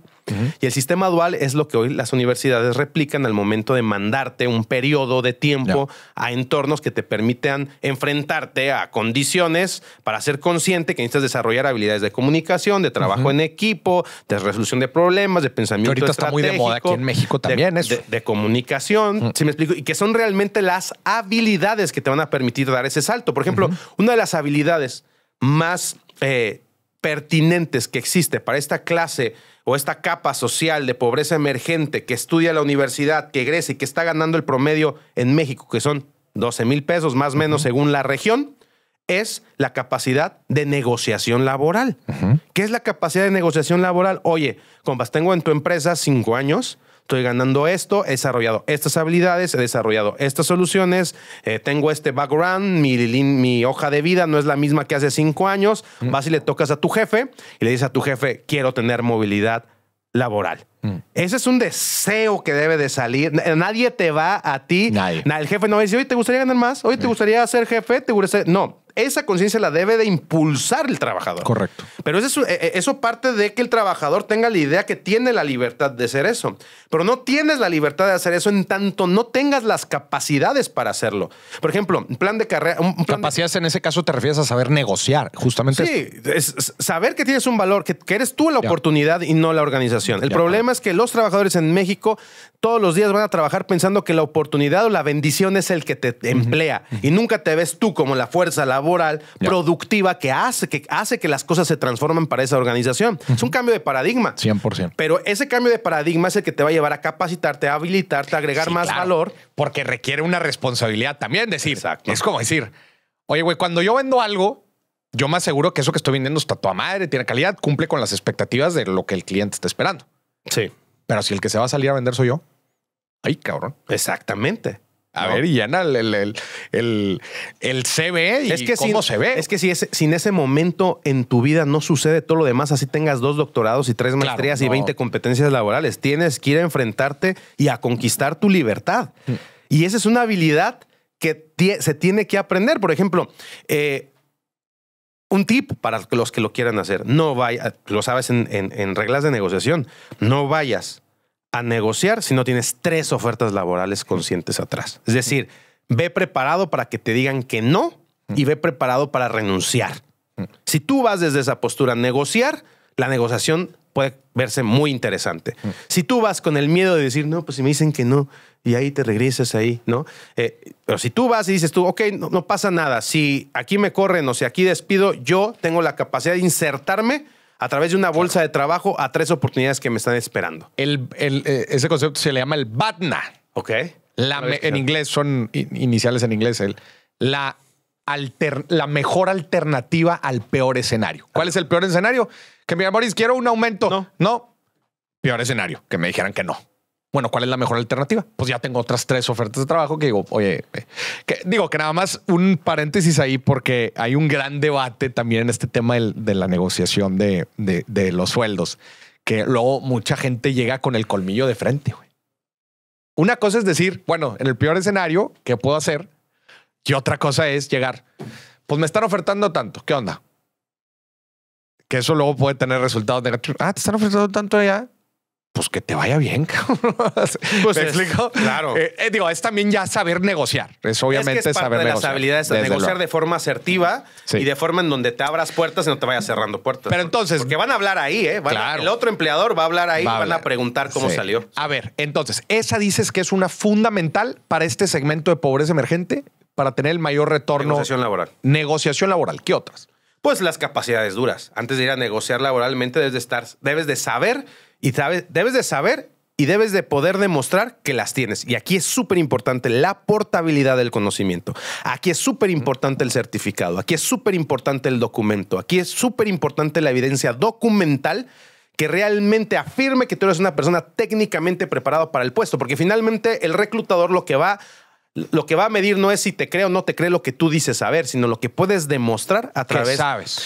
Y el sistema dual es lo que hoy las universidades replican al momento de mandarte un periodo de tiempo a entornos que te permitan enfrentarte a condiciones para ser consciente que necesitas desarrollar habilidades de comunicación, de trabajo en equipo, de resolución de problemas, de pensamiento ahorita está muy de moda aquí en México también De, comunicación, ¿sí me explico, y que son realmente las habilidades que te van a permitir dar ese salto. Por ejemplo, una de las habilidades más eh, pertinentes que existe para esta clase o esta capa social de pobreza emergente que estudia la universidad, que egresa y que está ganando el promedio en México, que son 12 mil pesos más o menos según la región, es la capacidad de negociación laboral. ¿Qué es la capacidad de negociación laboral? Oye, compas, tengo en tu empresa cinco años, estoy ganando esto, he desarrollado estas habilidades, he desarrollado estas soluciones, eh, tengo este background, mi, hoja de vida no es la misma que hace cinco años. Mm. Vas y le tocas a tu jefe y le dices a tu jefe, quiero tener movilidad laboral. Mm. Ese es un deseo que debe de salir. Nadie te va a ti. Nadie. El jefe no va a decir, oye, ¿te gustaría ganar más? hoy ¿te mm. gustaría ser jefe? ¿Te No, esa conciencia la debe de impulsar el trabajador. Correcto. Pero eso, e, e, eso parte de que el trabajador tenga la idea que tiene la libertad de ser eso. Pero no tienes la libertad de hacer eso en tanto no tengas las capacidades para hacerlo. Por ejemplo, un plan de carrera... capacidades en ese caso te refieres a saber negociar, justamente. Sí, es saber que tienes un valor, que, eres tú la oportunidad y no la organización. El problema es que los trabajadores en México todos los días van a trabajar pensando que la oportunidad o la bendición es el que te emplea y nunca te ves tú como la fuerza laboral productiva que hace, que hace que las cosas se transformen para esa organización. Es un cambio de paradigma. 100%. Pero ese cambio de paradigma es el que te va a llevar a capacitarte, a habilitarte, a agregar más valor. Porque requiere una responsabilidad también decir. Es como decir, oye, güey, cuando yo vendo algo, yo me aseguro que eso que estoy vendiendo está a madre, tiene calidad, cumple con las expectativas de lo que el cliente está esperando. Sí. Pero si el que se va a salir a vender soy yo, ay, cabrón. Exactamente. A ver, y ya el, el, el, CV y es que cómo se ve. Es que si es, ese momento en tu vida no sucede todo lo demás, así tengas dos doctorados y tres maestrías y 20 competencias laborales. Tienes que ir a enfrentarte y a conquistar tu libertad. Mm. Y esa es una habilidad que se tiene que aprender. Por ejemplo, eh, un tip para los que lo quieran hacer, no vayas, lo sabes en, en reglas de negociación, no vayas a negociar si no tienes tres ofertas laborales conscientes atrás. Es decir, ve preparado para que te digan que no y ve preparado para renunciar. Mm. Si tú vas desde esa postura a negociar, la negociación puede verse muy interesante. Mm. Si tú vas con el miedo de decir, no, pues si me dicen que no, y ahí te regresas ahí, ¿no? Eh, pero si tú vas y dices tú, ok, no, pasa nada, si aquí me corren o si aquí despido, yo tengo la capacidad de insertarme a través de una bolsa de trabajo a tres oportunidades que me están esperando. El, el, eh, ese concepto se le llama el BATNA. Ok. en inglés son iniciales en inglés. El, la la mejor alternativa al peor escenario. ¿Cuál es el peor escenario? Que me quiero un aumento. No. no. Peor escenario, que me dijeran que no. Bueno, ¿cuál es la mejor alternativa? Pues ya tengo otras tres ofertas de trabajo que digo, oye, eh, que, digo que nada más un paréntesis ahí porque hay un gran debate también en este tema de, la negociación de, de, los sueldos, que luego mucha gente llega con el colmillo de frente. Una cosa es decir, bueno, en el peor escenario, ¿qué puedo hacer? Y otra cosa es llegar. Pues me están ofertando tanto. ¿Qué onda? Que eso luego puede tener resultados Ah, te están ofertando tanto ya. Pues que te vaya bien, Pues ¿Me explico? Claro. Eh, eh, digo, es también ya saber negociar. Es obviamente saber de negociar. Las habilidades de negociar de forma asertiva y de forma en donde te abras puertas y no te vayas cerrando puertas. Pero entonces. que van a hablar ahí, ¿eh? el otro empleador va a hablar ahí, y van a preguntar cómo salió. A ver, entonces, esa dices que es una fundamental para este segmento de pobreza emergente para tener el mayor retorno. Negociación laboral. Negociación laboral. ¿Qué otras? Pues las capacidades duras. Antes de ir a negociar laboralmente, debes de, debes de saber y sabes, debes de saber y debes de poder demostrar que las tienes. Y aquí es súper importante la portabilidad del conocimiento. Aquí es súper importante el certificado. Aquí es súper importante el documento. Aquí es súper importante la evidencia documental que realmente afirme que tú eres una persona técnicamente preparada para el puesto, porque finalmente el reclutador lo que va lo que va a medir no es si te creo o no te cree lo que tú dices saber, sino lo que puedes demostrar a través.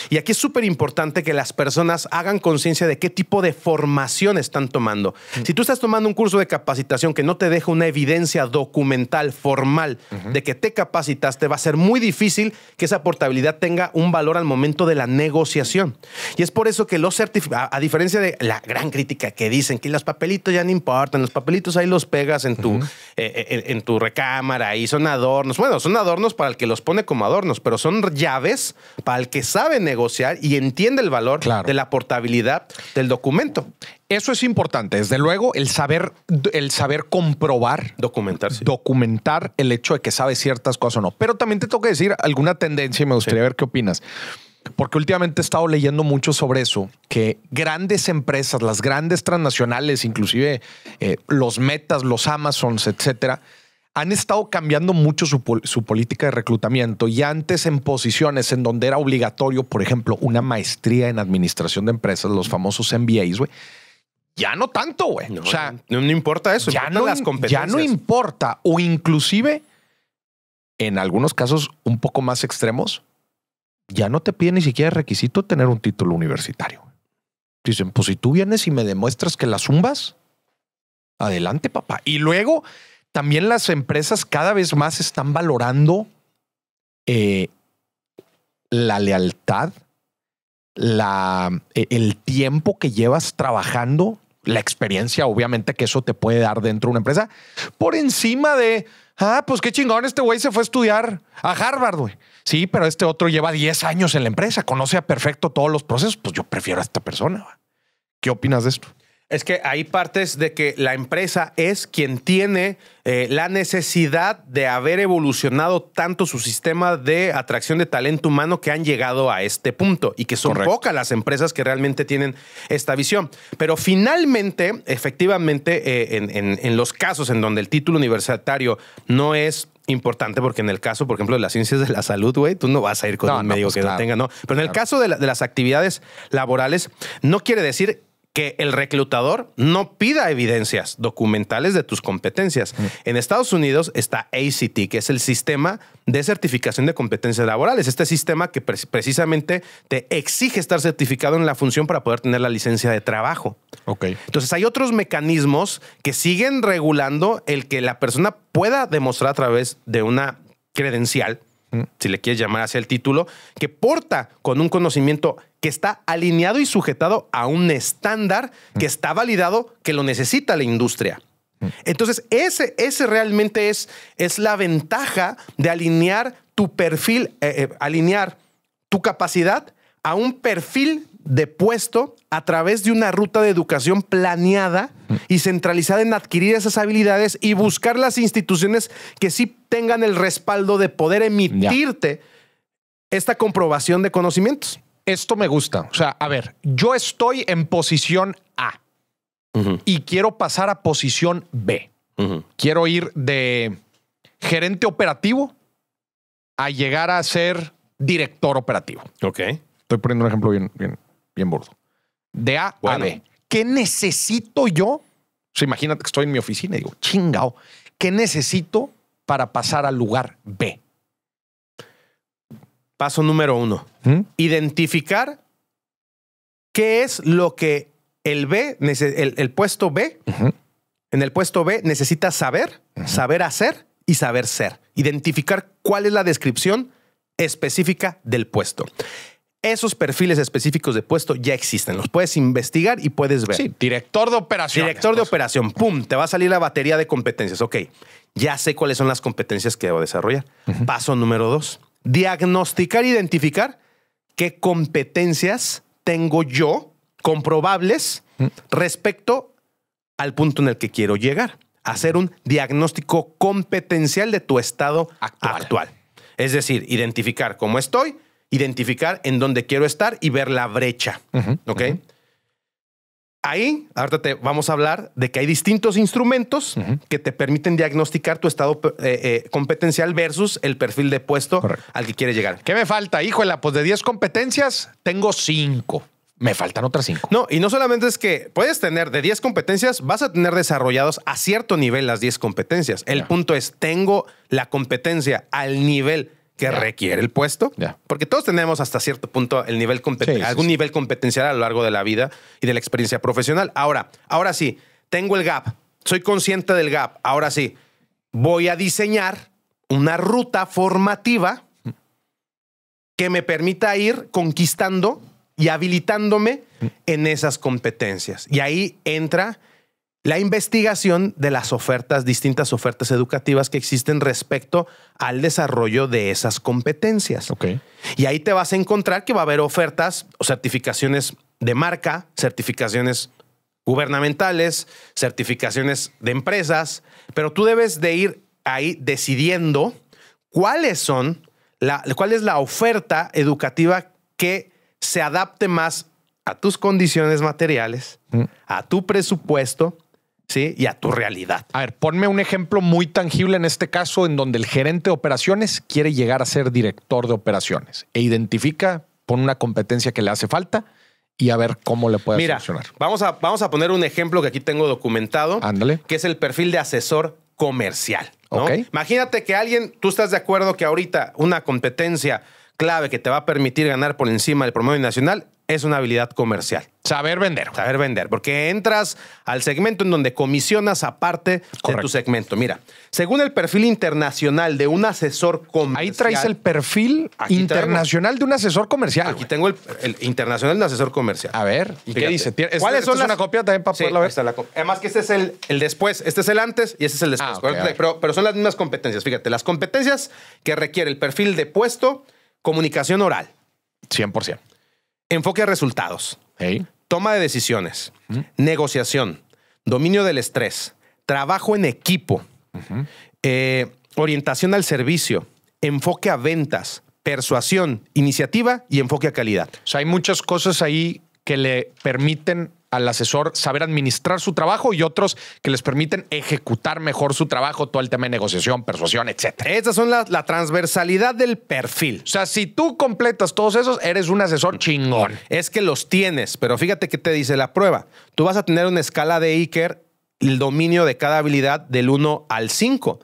Y aquí es súper importante que las personas hagan conciencia de qué tipo de formación están tomando. Mm. Si tú estás tomando un curso de capacitación que no te deja una evidencia documental, formal, de que te capacitaste, va a ser muy difícil que esa portabilidad tenga un valor al momento de la negociación. Y es por eso que los certificados, a, diferencia de la gran crítica que dicen que los papelitos ya no importan, los papelitos ahí los pegas en tu, eh, eh, en, tu recámara ahí son adornos. Bueno, son adornos para el que los pone como adornos, pero son llaves para el que sabe negociar y entiende el valor de la portabilidad del documento. Eso es importante, desde luego, el saber, el saber comprobar. Documentar, Documentar el hecho de que sabe ciertas cosas o no. Pero también te tengo que decir alguna tendencia y me gustaría ver qué opinas. Porque últimamente he estado leyendo mucho sobre eso, que grandes empresas, las grandes transnacionales, inclusive eh, los Metas, los Amazons, etcétera, han estado cambiando mucho su, política de reclutamiento y antes en posiciones en donde era obligatorio, por ejemplo, una maestría en administración de empresas, los famosos MBAs, güey. Ya no tanto, güey. o sea, no, importa eso. Ya no, las competencias. ya no importa. O inclusive, en algunos casos un poco más extremos, ya no te piden ni siquiera requisito tener un título universitario. Dicen, pues si tú vienes y me demuestras que las zumbas, adelante, papá. Y luego también las empresas cada vez más están valorando eh, la lealtad, la, eh, el tiempo que llevas trabajando, la experiencia, obviamente, que eso te puede dar dentro de una empresa, por encima de, ah, pues qué chingón, este güey se fue a estudiar a Harvard, güey. Sí, pero este otro lleva 10 años en la empresa, conoce a perfecto todos los procesos, pues yo prefiero a esta persona. ¿Qué opinas de esto? Es que hay partes de que la empresa es quien tiene eh, la necesidad de haber evolucionado tanto su sistema de atracción de talento humano que han llegado a este punto y que son pocas las empresas que realmente tienen esta visión. Pero finalmente, efectivamente, eh, en, en, los casos en donde el título universitario no es importante porque en el caso, por ejemplo, de las ciencias de la salud, güey, tú no vas a ir con un medio pues que no tenga, no. Pero en el caso de, las actividades laborales, no quiere decir que el reclutador no pida evidencias documentales de tus competencias. Mm. En Estados Unidos está ACT, que es el sistema de certificación de competencias laborales. Este sistema que precisamente te exige estar certificado en la función para poder tener la licencia de trabajo. Entonces hay otros mecanismos que siguen regulando el que la persona pueda demostrar a través de una credencial, mm. si le quieres llamar hacia el título, que porta con un conocimiento que está alineado y sujetado a un estándar mm. que está validado que lo necesita la industria. Mm. Entonces, ese, ese realmente es, es la ventaja de alinear tu perfil, eh, eh, alinear tu capacidad a un perfil de puesto a través de una ruta de educación planeada mm. y centralizada en adquirir esas habilidades y buscar las instituciones que sí tengan el respaldo de poder emitirte esta comprobación de conocimientos esto me gusta. O sea, a ver, yo estoy en posición A y quiero pasar a posición B. Quiero ir de gerente operativo a llegar a ser director operativo. Ok. Estoy poniendo un ejemplo bien, bien, bien burdo. De A a B. ¿Qué necesito yo? O imagínate que estoy en mi oficina y digo, chingao, ¿qué necesito para pasar al lugar B? Paso número uno. ¿Mm? Identificar qué es lo que el B, el, puesto B, en el puesto B necesita saber, saber hacer y saber ser. Identificar cuál es la descripción específica del puesto. Esos perfiles específicos de puesto ya existen. Los puedes investigar y puedes ver. Sí, director de operación. Director de pues. operación. Pum, te va a salir la batería de competencias. Ok, ya sé cuáles son las competencias que debo desarrollar. Paso número dos diagnosticar, identificar qué competencias tengo yo comprobables mm. respecto al punto en el que quiero llegar. Hacer un diagnóstico competencial de tu estado actual. Es decir, identificar cómo estoy, identificar en dónde quiero estar y ver la brecha. ¿Ok? Ahí, ahorita te vamos a hablar de que hay distintos instrumentos que te permiten diagnosticar tu estado eh, eh, competencial versus el perfil de puesto al que quieres llegar. ¿Qué me falta? Híjole, pues de 10 competencias, tengo 5 me faltan otras 5. No, y no solamente es que puedes tener de 10 competencias, vas a tener desarrollados a cierto nivel las 10 competencias. El punto es, tengo la competencia al nivel que requiere el puesto. Porque todos tenemos hasta cierto punto el algún nivel competencial a lo largo de la vida y de la experiencia profesional. Ahora, ahora sí, tengo el gap, soy consciente del gap. Ahora sí, voy a diseñar una ruta formativa que me permita ir conquistando y habilitándome mm. en esas competencias. Y ahí entra la investigación de las ofertas, distintas ofertas educativas que existen respecto al desarrollo de esas competencias. Y ahí te vas a encontrar que va a haber ofertas o certificaciones de marca, certificaciones gubernamentales, certificaciones de empresas, pero tú debes de ir ahí decidiendo cuáles son, la, cuál es la oferta educativa que se adapte más a tus condiciones materiales, mm. a tu presupuesto y a tu realidad. A ver, ponme un ejemplo muy tangible en este caso en donde el gerente de operaciones quiere llegar a ser director de operaciones e identifica, pone una competencia que le hace falta y a ver cómo le puede Mira, Vamos a, vamos a poner un ejemplo que aquí tengo documentado. Ándale. Que es el perfil de asesor comercial. Imagínate que alguien, tú estás de acuerdo que ahorita una competencia clave que te va a permitir ganar por encima del promedio nacional es una habilidad comercial. Saber vender. Saber vender, porque entras al segmento en donde comisionas aparte de tu segmento. Mira, según el perfil internacional de un asesor comercial. Ahí traes el perfil internacional de un asesor comercial. Aquí tengo el, internacional de un asesor comercial. A ver, qué dice? ¿Cuáles son una copia también para poderla ver? Además que este es el, el, después, este es el antes y este es el ah, después. pero, pero son las mismas competencias. Fíjate, las competencias que requiere el perfil de puesto, comunicación oral. 100%. Enfoque a resultados. Toma de decisiones. Negociación. Dominio del estrés. Trabajo en equipo. Eh, orientación al servicio. Enfoque a ventas. Persuasión. Iniciativa y enfoque a calidad. O sea, hay muchas cosas ahí que le permiten al asesor saber administrar su trabajo y otros que les permiten ejecutar mejor su trabajo, todo el tema de negociación, persuasión, etcétera Esas son la, transversalidad del perfil. O sea, si tú completas todos esos, eres un asesor chingón. Es que los tienes, pero fíjate qué te dice la prueba. Tú vas a tener una escala de Iker, el dominio de cada habilidad del 1 al 5.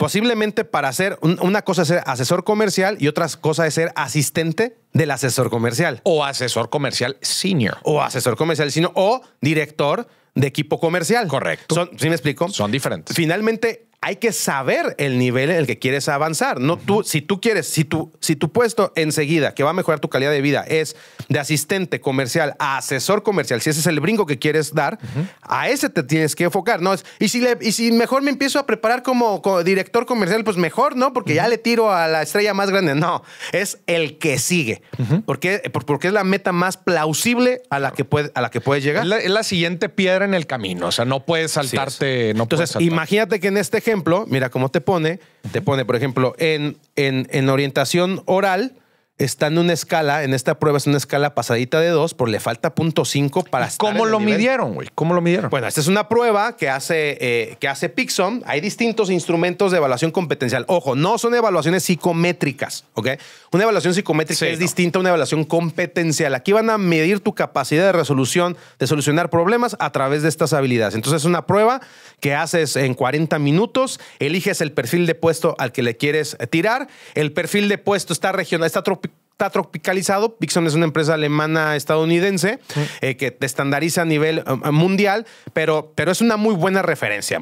Posiblemente para hacer una cosa es ser asesor comercial y otra cosa es ser asistente del asesor comercial. O asesor comercial senior. O asesor comercial senior o director de equipo comercial. Correcto. Son, ¿Sí me explico? Son diferentes. Finalmente, hay que saber el nivel en el que quieres avanzar. No si tú quieres, si tu, si puesto enseguida que va a mejorar tu calidad de vida es de asistente comercial a asesor comercial, si ese es el brinco que quieres dar, a ese te tienes que enfocar, ¿no? y si, y si mejor me empiezo a preparar como, director comercial, pues mejor, ¿no? Porque ya le tiro a la estrella más grande. No, es el que sigue. porque, es la meta más plausible a la que, puede, a la que puedes llegar. Es la, siguiente piedra en el camino. O sea, no puedes saltarte. Entonces, imagínate que en este mira cómo te pone. Te pone, por ejemplo, en, en, orientación oral, está en una escala, en esta prueba es una escala pasadita de 2, por le falta 0.5 para ¿Cómo lo midieron, güey? ¿Cómo lo midieron? Bueno, esta es una prueba que hace, eh, que hace Pixon. Hay distintos instrumentos de evaluación competencial. Ojo, no son evaluaciones psicométricas, ¿ok? Una evaluación psicométrica es distinta a una evaluación competencial. Aquí van a medir tu capacidad de resolución, de solucionar problemas a través de estas habilidades. Entonces, es una prueba que haces en 40 minutos, eliges el perfil de puesto al que le quieres tirar, el perfil de puesto está regional, está tropicalizado. Pixum es una empresa alemana estadounidense eh, que te estandariza a nivel um, um, mundial, pero, pero es una muy buena referencia,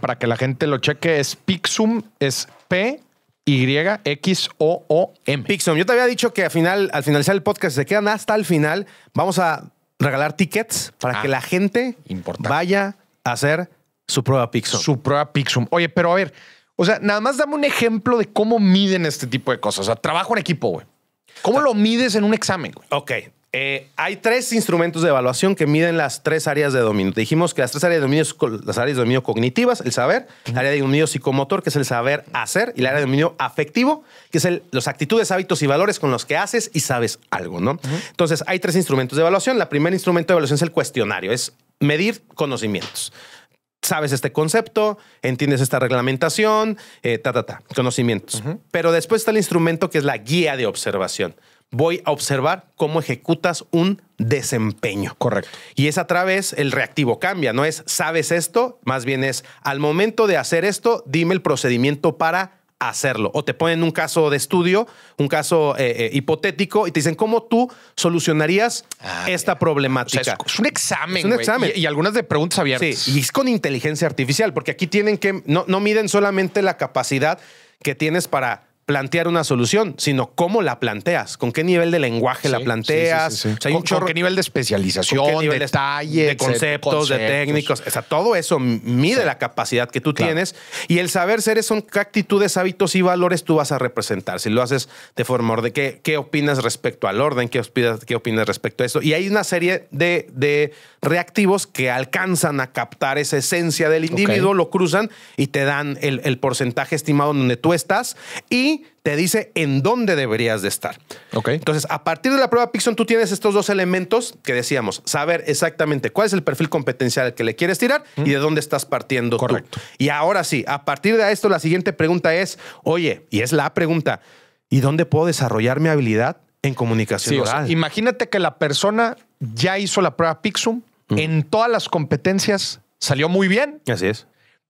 para que la gente lo cheque, es Pixum, es P. Y X O O M. Pixum, yo te había dicho que al final, al finalizar el podcast, se quedan hasta el final. Vamos a regalar tickets para ah, que la gente vaya a hacer su prueba Pixum. Su prueba Pixum. Oye, pero a ver, o sea, nada más dame un ejemplo de cómo miden este tipo de cosas. O sea, trabajo en equipo, güey. ¿Cómo lo mides en un examen, güey? Ok. Eh, hay tres instrumentos de evaluación que miden las tres áreas de dominio. Te dijimos que las tres áreas de dominio son las áreas de dominio cognitivas, el saber, el área de dominio psicomotor, que es el saber hacer, y el área de dominio afectivo, que es las los actitudes, hábitos y valores con los que haces y sabes algo, ¿no? Entonces, hay tres instrumentos de evaluación. La primer instrumento de evaluación es el cuestionario, es medir conocimientos sabes este concepto, entiendes esta reglamentación, eh, ta, ta, ta, conocimientos. Pero después está el instrumento que es la guía de observación. Voy a observar cómo ejecutas un desempeño. Correcto. Y es a través, el reactivo cambia, no es sabes esto, más bien es al momento de hacer esto, dime el procedimiento para hacerlo. O te ponen un caso de estudio, un caso eh, eh, hipotético, y te dicen cómo tú solucionarías ah, esta problemática. es, un examen. examen. Y, algunas de preguntas abiertas. Sí, y es con inteligencia artificial, porque aquí tienen que, no, no miden solamente la capacidad que tienes para plantear una solución, sino cómo la planteas, con qué nivel de lenguaje la planteas, hay un qué nivel de especialización, de de conceptos, de técnicos, o sea, todo eso mide la capacidad que tú tienes y el saber seres son qué actitudes, hábitos y valores tú vas a representar, si lo haces de forma orden, qué, qué opinas respecto al orden, qué opinas, respecto a eso. Y hay una serie de, reactivos que alcanzan a captar esa esencia del individuo, lo cruzan y te dan el, el porcentaje estimado donde tú estás y te dice en dónde deberías de estar. Entonces, a partir de la prueba PIXUM tú tienes estos dos elementos que decíamos, saber exactamente cuál es el perfil competencial al que le quieres tirar y de dónde estás partiendo Correcto. Y ahora sí, a partir de esto, la siguiente pregunta es, oye, y es la pregunta, ¿y dónde puedo desarrollar mi habilidad en comunicación oral? imagínate que la persona ya hizo la prueba Pixum, en todas las competencias salió muy bien. Así es.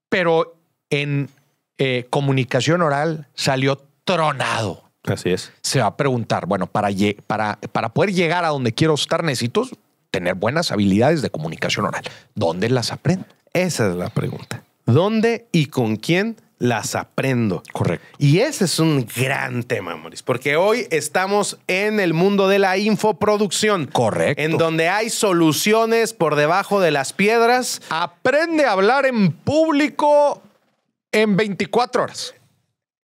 Pero en eh, comunicación oral salió tronado. Así es. Se va a preguntar, bueno, para, para, para poder llegar a donde quiero estar necesito tener buenas habilidades de comunicación oral. ¿Dónde las aprendo? Esa es la pregunta. ¿Dónde y con quién las aprendo. Correcto. Y ese es un gran tema, Morris, porque hoy estamos en el mundo de la infoproducción. Correcto. En donde hay soluciones por debajo de las piedras. Aprende a hablar en público en 24 horas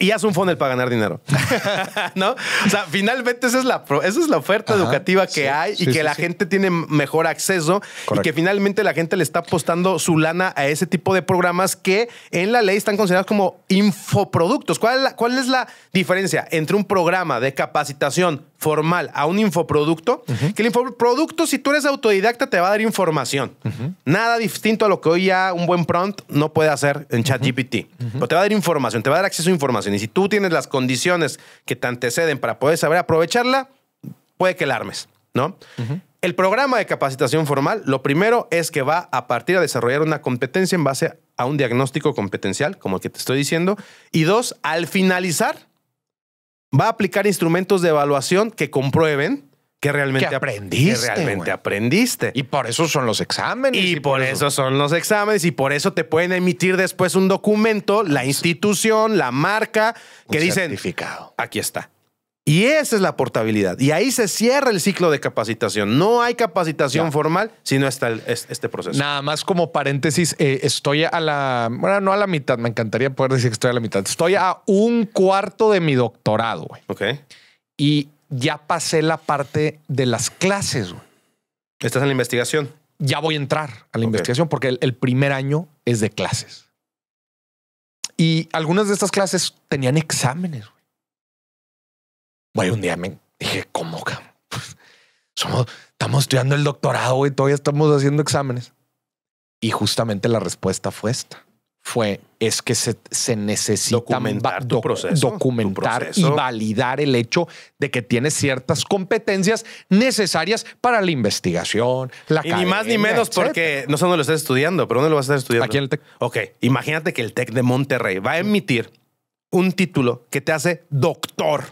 y haz un funnel para ganar dinero. ¿No? O sea, finalmente esa es la, es la oferta educativa que hay y que la gente tiene mejor acceso y que finalmente la gente le está apostando su lana a ese tipo de programas que en la ley están considerados como infoproductos. cuál es la diferencia entre un programa de capacitación formal a un infoproducto, que el infoproducto, si tú eres autodidacta, te va a dar información. Nada distinto a lo que hoy ya un buen prompt no puede hacer en ChatGPT. GPT Pero te va a dar información, te va a dar acceso a información. Y si tú tienes las condiciones que te anteceden para poder saber aprovecharla, puede que la armes, ¿no? El programa de capacitación formal, lo primero es que va a partir a desarrollar una competencia en base a un diagnóstico competencial, como el que te estoy diciendo. Y dos, al finalizar, va a aplicar instrumentos de evaluación que comprueben que realmente aprendiste. realmente aprendiste. Y por eso son los exámenes. Y, por, eso. son los exámenes. Y por eso te pueden emitir después un documento, la institución, la marca, que dicen. Aquí está. Y esa es la portabilidad. Y ahí se cierra el ciclo de capacitación. No hay capacitación formal, sino hasta este proceso. Nada más como paréntesis, eh, estoy a la, bueno, no a la mitad, me encantaría poder decir que estoy a la mitad. Estoy a un cuarto de mi doctorado, güey. Ok. Y ya pasé la parte de las clases, güey. Estás en la investigación. Ya voy a entrar a la investigación porque el, el primer año es de clases. Y algunas de estas clases tenían exámenes, güey un día me dije, ¿cómo, pues, estamos estudiando el doctorado, y todavía estamos haciendo exámenes. Y justamente la respuesta fue esta. Fue, es que se, necesita documentar, y validar el hecho de que tienes ciertas competencias necesarias para la investigación, la ni más ni menos porque no sé dónde lo estás estudiando, pero ¿dónde lo vas a estar estudiando? Aquí en el TEC. Ok, imagínate que el TEC de Monterrey va a emitir un título que te hace doctor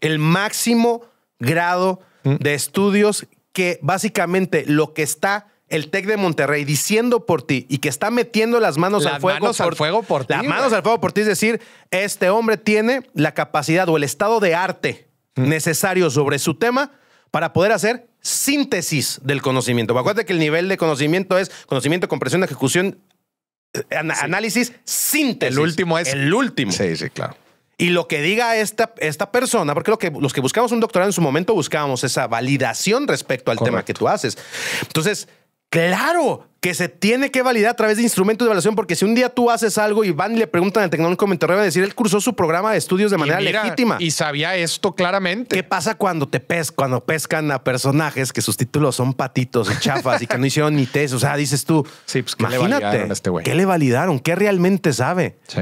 el máximo grado mm. de estudios que básicamente lo que está el Tec de Monterrey diciendo por ti y que está metiendo las manos al fuego, por, al fuego por ti, las manos al fuego por ti, es decir, este hombre tiene la capacidad o el estado de arte mm. necesario sobre su tema para poder hacer síntesis del conocimiento. Acuérdate que el nivel de conocimiento es conocimiento, comprensión, ejecución, eh, análisis, síntesis. El último es el último. Sí, sí, claro. Y lo que diga esta, esta persona, porque lo que, los que buscamos un doctorado en su momento buscábamos esa validación respecto al tema que tú haces. Entonces, claro que se tiene que validar a través de instrumentos de evaluación, porque si un día tú haces algo y van y le preguntan al tecnólogo comentario, van a decir, él cursó su programa de estudios de manera legítima. Y sabía esto claramente. ¿Qué pasa cuando te pes cuando pescan a personajes que sus títulos son patitos y chafas y que no hicieron ni test? O sea, dices tú, pues, imagínate, le validaron este ¿qué le validaron? ¿Qué realmente sabe? Sí.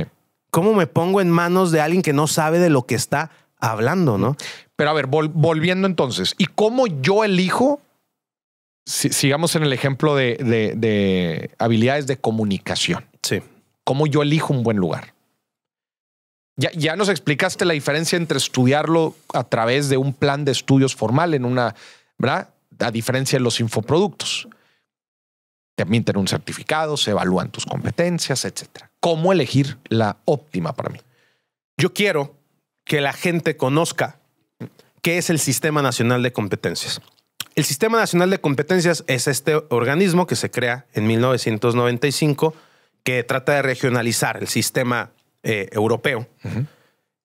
¿cómo me pongo en manos de alguien que no sabe de lo que está hablando, no? Pero a ver, volviendo entonces, ¿y cómo yo elijo? sigamos en el ejemplo de, habilidades de comunicación. Sí. ¿Cómo yo elijo un buen lugar? Ya, nos explicaste la diferencia entre estudiarlo a través de un plan de estudios formal en una, ¿verdad? A diferencia de los infoproductos. Te tener un certificado, se evalúan tus competencias, etcétera cómo elegir la óptima para mí. Yo quiero que la gente conozca qué es el Sistema Nacional de Competencias. El Sistema Nacional de Competencias es este organismo que se crea en 1995 que trata de regionalizar el sistema eh, europeo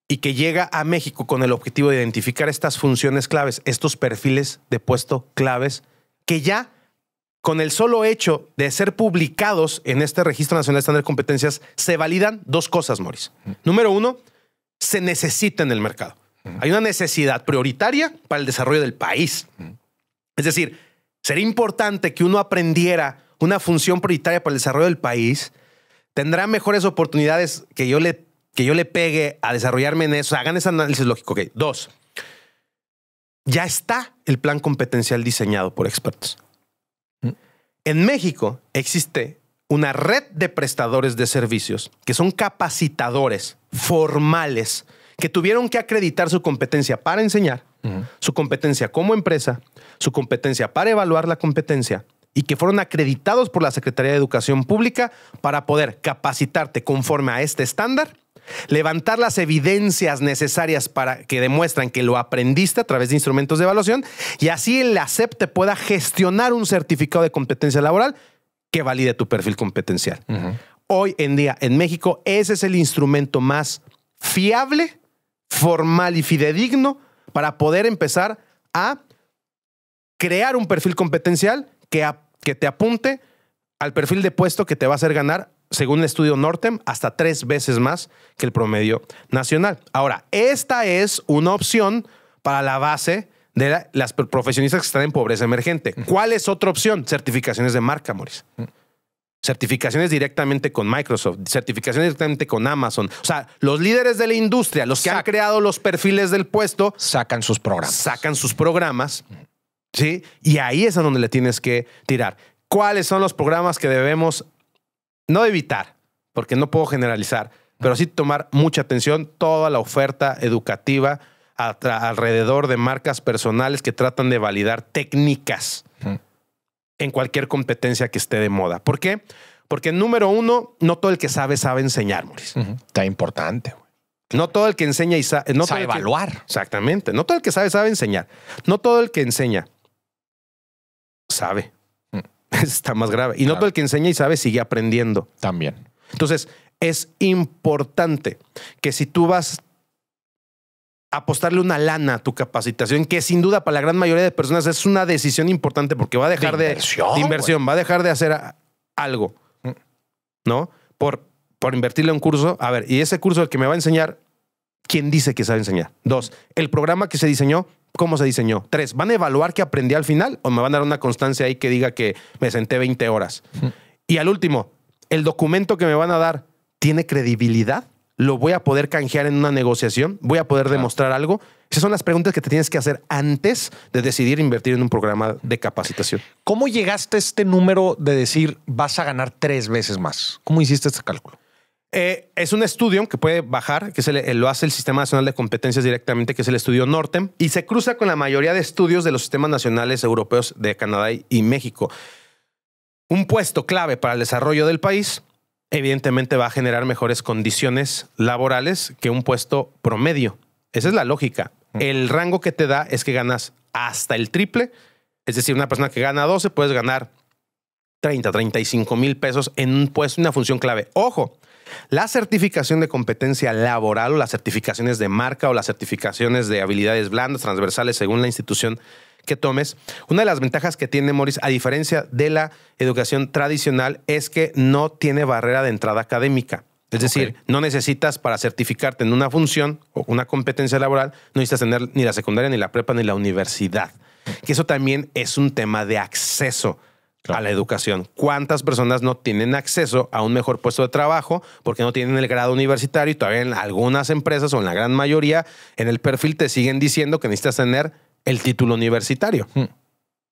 y que llega a México con el objetivo de identificar estas funciones claves, estos perfiles de puesto claves que ya con el solo hecho de ser publicados en este Registro Nacional de Estándar de Competencias, se validan dos cosas, Morris. Número uno, se necesita en el mercado. Hay una necesidad prioritaria para el desarrollo del país. Es decir, sería importante que uno aprendiera una función prioritaria para el desarrollo del país, tendrá mejores oportunidades que yo le, que yo le pegue a desarrollarme en eso. Hagan ese análisis lógico. Okay. Dos, ya está el plan competencial diseñado por expertos. En México existe una red de prestadores de servicios que son capacitadores formales que tuvieron que acreditar su competencia para enseñar, su competencia como empresa, su competencia para evaluar la competencia y que fueron acreditados por la Secretaría de Educación Pública para poder capacitarte conforme a este estándar levantar las evidencias necesarias para que demuestran que lo aprendiste a través de instrumentos de evaluación y así el te pueda gestionar un certificado de competencia laboral que valide tu perfil competencial. Hoy en día en México ese es el instrumento más fiable, formal y fidedigno para poder empezar a crear un perfil competencial que te apunte al perfil de puesto que te va a hacer ganar según el estudio Nortem, hasta tres veces más que el promedio nacional. Ahora, esta es una opción para la base de las profesionistas que están en pobreza emergente. ¿Cuál es otra opción? Certificaciones de marca, Moris. Certificaciones directamente con Microsoft, certificaciones directamente con Amazon. O sea, los líderes de la industria, los que han creado los perfiles del puesto, sacan sus programas. Sacan sus programas. ¿sí? Y ahí es a donde le tienes que tirar. ¿Cuáles son los programas que debemos no evitar, porque no puedo generalizar, pero sí tomar mucha atención toda la oferta educativa alrededor de marcas personales que tratan de validar técnicas en cualquier competencia que esté de moda. ¿Por qué? Porque número uno, no todo el que sabe sabe enseñar, Mauricio. Está importante. No todo el que enseña y sabe... No sabe evaluar. exactamente. No todo el que sabe sabe enseñar. No todo el que enseña sabe. está más grave. Y no todo el que enseña y sabe sigue aprendiendo. También. Entonces, es importante que si tú vas a apostarle una lana a tu capacitación, que sin duda para la gran mayoría de personas es una decisión importante porque va a dejar de, inversión, inversión va a dejar de hacer algo, mm. ¿no? Por, por invertirle un curso. A ver, y ese curso el que me va a enseñar quién dice que sabe enseñar. Dos, el programa que se diseñó, cómo se diseñó. Tres, ¿van a evaluar que aprendí al final o me van a dar una constancia ahí que diga que me senté 20 horas? Y al último, el documento que me van a dar, ¿tiene credibilidad? ¿Lo voy a poder canjear en una negociación? ¿Voy a poder demostrar algo? Esas son las preguntas que te tienes que hacer antes de decidir invertir en un programa de capacitación. ¿Cómo llegaste a este número de decir vas a ganar tres veces más? ¿Cómo hiciste este cálculo? Eh, es un estudio que puede bajar, que lo hace el Sistema Nacional de Competencias directamente, que es el estudio Nortem, y se cruza con la mayoría de estudios de los sistemas nacionales europeos de Canadá y México. Un puesto clave para el desarrollo del país, evidentemente va a generar mejores condiciones laborales que un puesto promedio. Esa es la lógica. Mm. El rango que te da es que ganas hasta el triple. Es decir, una persona que gana 12 puedes ganar 30, 35 mil pesos en un puesto, una función clave. Ojo, la certificación de competencia laboral o las certificaciones de marca o las certificaciones de habilidades blandas, transversales, según la institución que tomes. Una de las ventajas que tiene Morris, a diferencia de la educación tradicional, es que no tiene barrera de entrada académica. Es decir, no necesitas para certificarte en una función o una competencia laboral, no necesitas tener ni la secundaria, ni la prepa, ni la universidad. Que eso también es un tema de acceso a la educación. ¿Cuántas personas no tienen acceso a un mejor puesto de trabajo porque no tienen el grado universitario y todavía en algunas empresas o en la gran mayoría en el perfil te siguen diciendo que necesitas tener el título universitario? Hmm.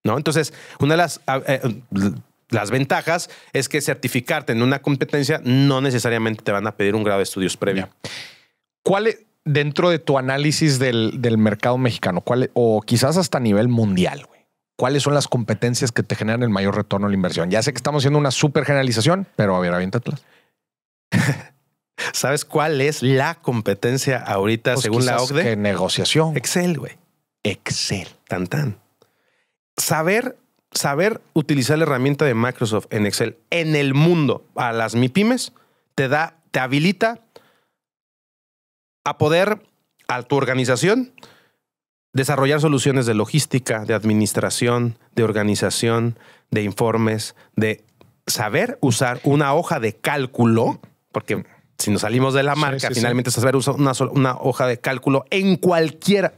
¿No? Entonces, una de las, eh, las ventajas es que certificarte en una competencia no necesariamente te van a pedir un grado de estudios previo. ¿Cuál e, dentro de tu análisis del, mercado mexicano, e, o quizás hasta a nivel mundial, cuáles son las competencias que te generan el mayor retorno a la inversión. Ya sé que estamos haciendo una super generalización, pero a ver, aviéntatelas. ¿Sabes cuál es la competencia ahorita pues según la OCDE? negociación. Excel, güey. Excel. Tan tan. Saber, saber utilizar la herramienta de Microsoft en Excel en el mundo a las MIPIMES te da, te habilita a poder a tu organización desarrollar soluciones de logística, de administración, de organización, de informes, de saber usar una hoja de cálculo, porque si nos salimos de la marca, finalmente saber usar una, hoja de cálculo en cualquier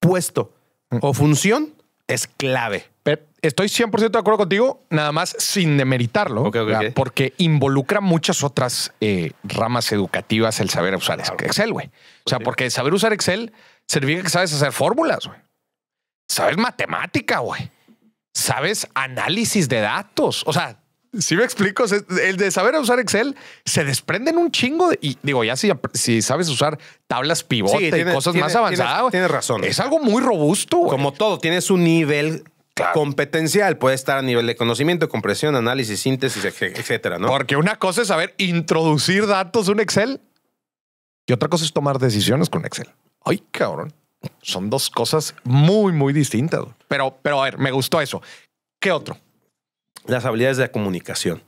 puesto o mm. función es clave. Estoy 100% de acuerdo contigo, nada más sin demeritarlo, porque involucra muchas otras eh, ramas educativas el saber usar Excel, güey. O sea, porque saber usar Excel Significa que sabes hacer fórmulas, güey. Sabes matemática, güey. Sabes análisis de datos. O sea, si me explico, el de saber usar Excel se desprende en un chingo. y digo, ya si, si sabes usar tablas pivote y cosas más avanzadas. Tienes, razón. Es algo muy robusto. Como todo, tienes un nivel competencial, puede estar a nivel de conocimiento, compresión, análisis, síntesis, etcétera, ¿no? Porque una cosa es saber introducir datos en Excel y otra cosa es tomar decisiones con Excel. Ay, cabrón. Son dos cosas muy, muy distintas. Pero, pero a ver, me gustó eso. ¿Qué otro? Las habilidades de comunicación,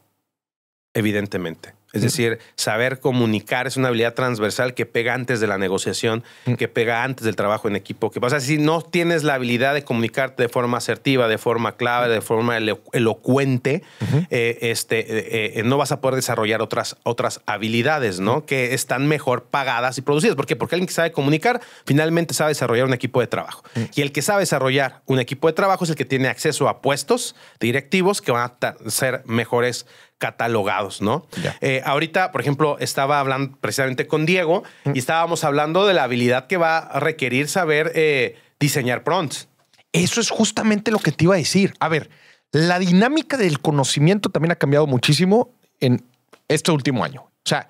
evidentemente. Es decir, saber comunicar es una habilidad transversal que pega antes de la negociación, mm. que pega antes del trabajo en equipo. Que pasa si no tienes la habilidad de comunicarte de forma asertiva, de forma clave, de forma elocuente, eh, este, eh, eh, no vas a poder desarrollar otras, otras habilidades, ¿no? Que están mejor pagadas y producidas. ¿Por qué? Porque alguien que sabe comunicar finalmente sabe desarrollar un equipo de trabajo. Mm. Y el que sabe desarrollar un equipo de trabajo es el que tiene acceso a puestos directivos que van a ser mejores catalogados, ¿no? Eh, ahorita, por ejemplo, estaba hablando precisamente con Diego y estábamos hablando de la habilidad que va a requerir saber eh, diseñar prompts. Eso es justamente lo que te iba a decir. A ver, la dinámica del conocimiento también ha cambiado muchísimo en este último año. O sea,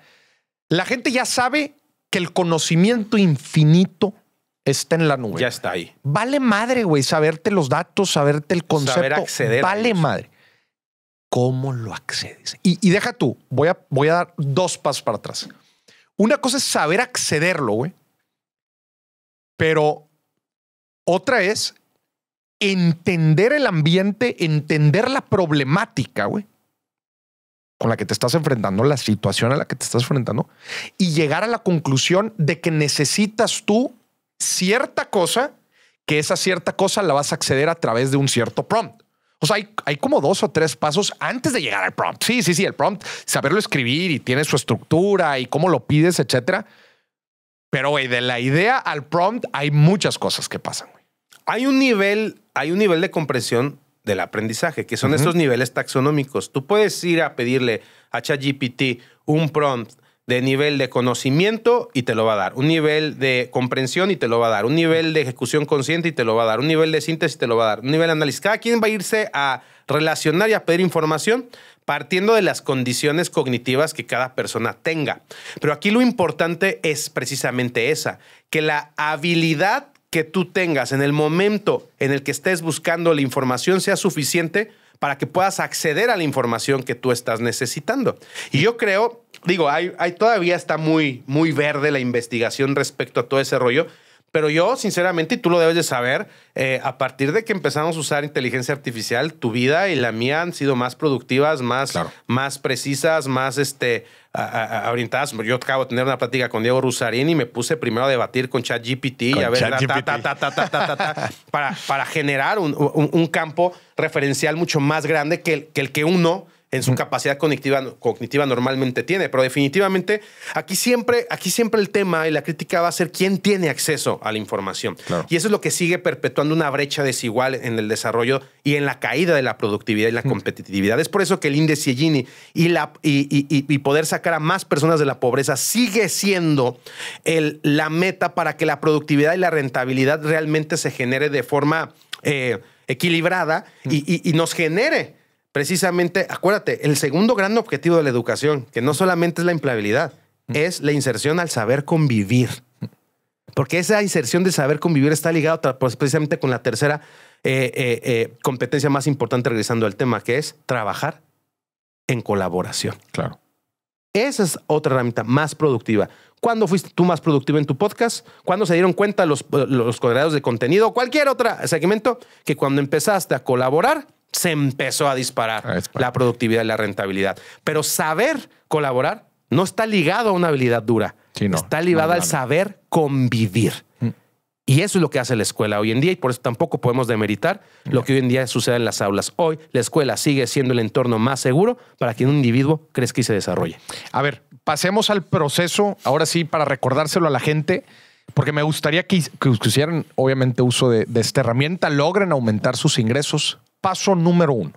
la gente ya sabe que el conocimiento infinito está en la nube. Ya está ahí. Vale madre, güey, saberte los datos, saberte el concepto. acceder. Vale madre cómo lo accedes. Y, deja tú, voy a, voy a dar dos pasos para atrás. Una cosa es saber accederlo, güey. Pero otra es entender el ambiente, entender la problemática, güey, con la que te estás enfrentando, la situación a la que te estás enfrentando, y llegar a la conclusión de que necesitas tú cierta cosa, que esa cierta cosa la vas a acceder a través de un cierto prompt. O sea, hay, hay, como dos o tres pasos antes de llegar al prompt. Sí, sí, sí, el prompt, saberlo escribir y tiene su estructura y cómo lo pides, etcétera. Pero, güey, de la idea al prompt hay muchas cosas que pasan, Hay un nivel, hay un nivel de compresión del aprendizaje, que son esos estos niveles taxonómicos. Tú puedes ir a pedirle a ChatGPT un prompt de nivel de conocimiento y te lo va a dar, un nivel de comprensión y te lo va a dar, un nivel de ejecución consciente y te lo va a dar, un nivel de síntesis y te lo va a dar, un nivel de análisis. Cada quien va a irse a relacionar y a pedir información partiendo de las condiciones cognitivas que cada persona tenga. Pero aquí lo importante es precisamente esa, que la habilidad que tú tengas en el momento en el que estés buscando la información sea suficiente para que puedas acceder a la información que tú estás necesitando. Y yo creo, digo, hay, todavía está muy, muy verde la investigación respecto a todo ese rollo, pero yo, sinceramente, y tú lo debes de saber, eh, a partir de que empezamos a usar inteligencia artificial, tu vida y la mía han sido más productivas, más, más precisas, más este, orientadas. Yo acabo de tener una plática con Diego Rusarín y me puse primero a debatir con ChatGPT y a ver para, para generar un, campo referencial mucho más grande que, el que uno en su capacidad cognitiva, cognitiva normalmente tiene. Pero definitivamente aquí siempre, aquí siempre el tema y la crítica va a ser quién tiene acceso a la información. Y eso es lo que sigue perpetuando una brecha desigual en el desarrollo y en la caída de la productividad y la competitividad. Es por eso que el índice Gini y, la, y, poder sacar a más personas de la pobreza sigue siendo el, la meta para que la productividad y la rentabilidad realmente se genere de forma eh, equilibrada y nos genere precisamente, acuérdate, el segundo gran objetivo de la educación, que no solamente es la empleabilidad, mm. es la inserción al saber convivir. Mm. Porque esa inserción de saber convivir está ligada pues, precisamente con la tercera eh, eh, eh, competencia más importante, regresando al tema, que es trabajar en colaboración. Claro. Esa es otra herramienta más productiva. ¿Cuándo fuiste tú más productivo en tu podcast? ¿Cuándo se dieron cuenta los, los cuadrados de contenido? Cualquier otro segmento que cuando empezaste a colaborar, se empezó a disparar ah, la productividad y la rentabilidad. Pero saber colaborar no está ligado a una habilidad dura. está ligado al saber convivir. Mm. Y eso es lo que hace la escuela hoy en día y por eso tampoco podemos demeritar lo que hoy en día sucede en las aulas. Hoy la escuela sigue siendo el entorno más seguro para que un individuo crezca y se desarrolle. A ver, pasemos al proceso, ahora sí, para recordárselo a la gente, porque me gustaría que, que hicieran obviamente uso de, de esta herramienta, logren aumentar sus ingresos, paso número uno.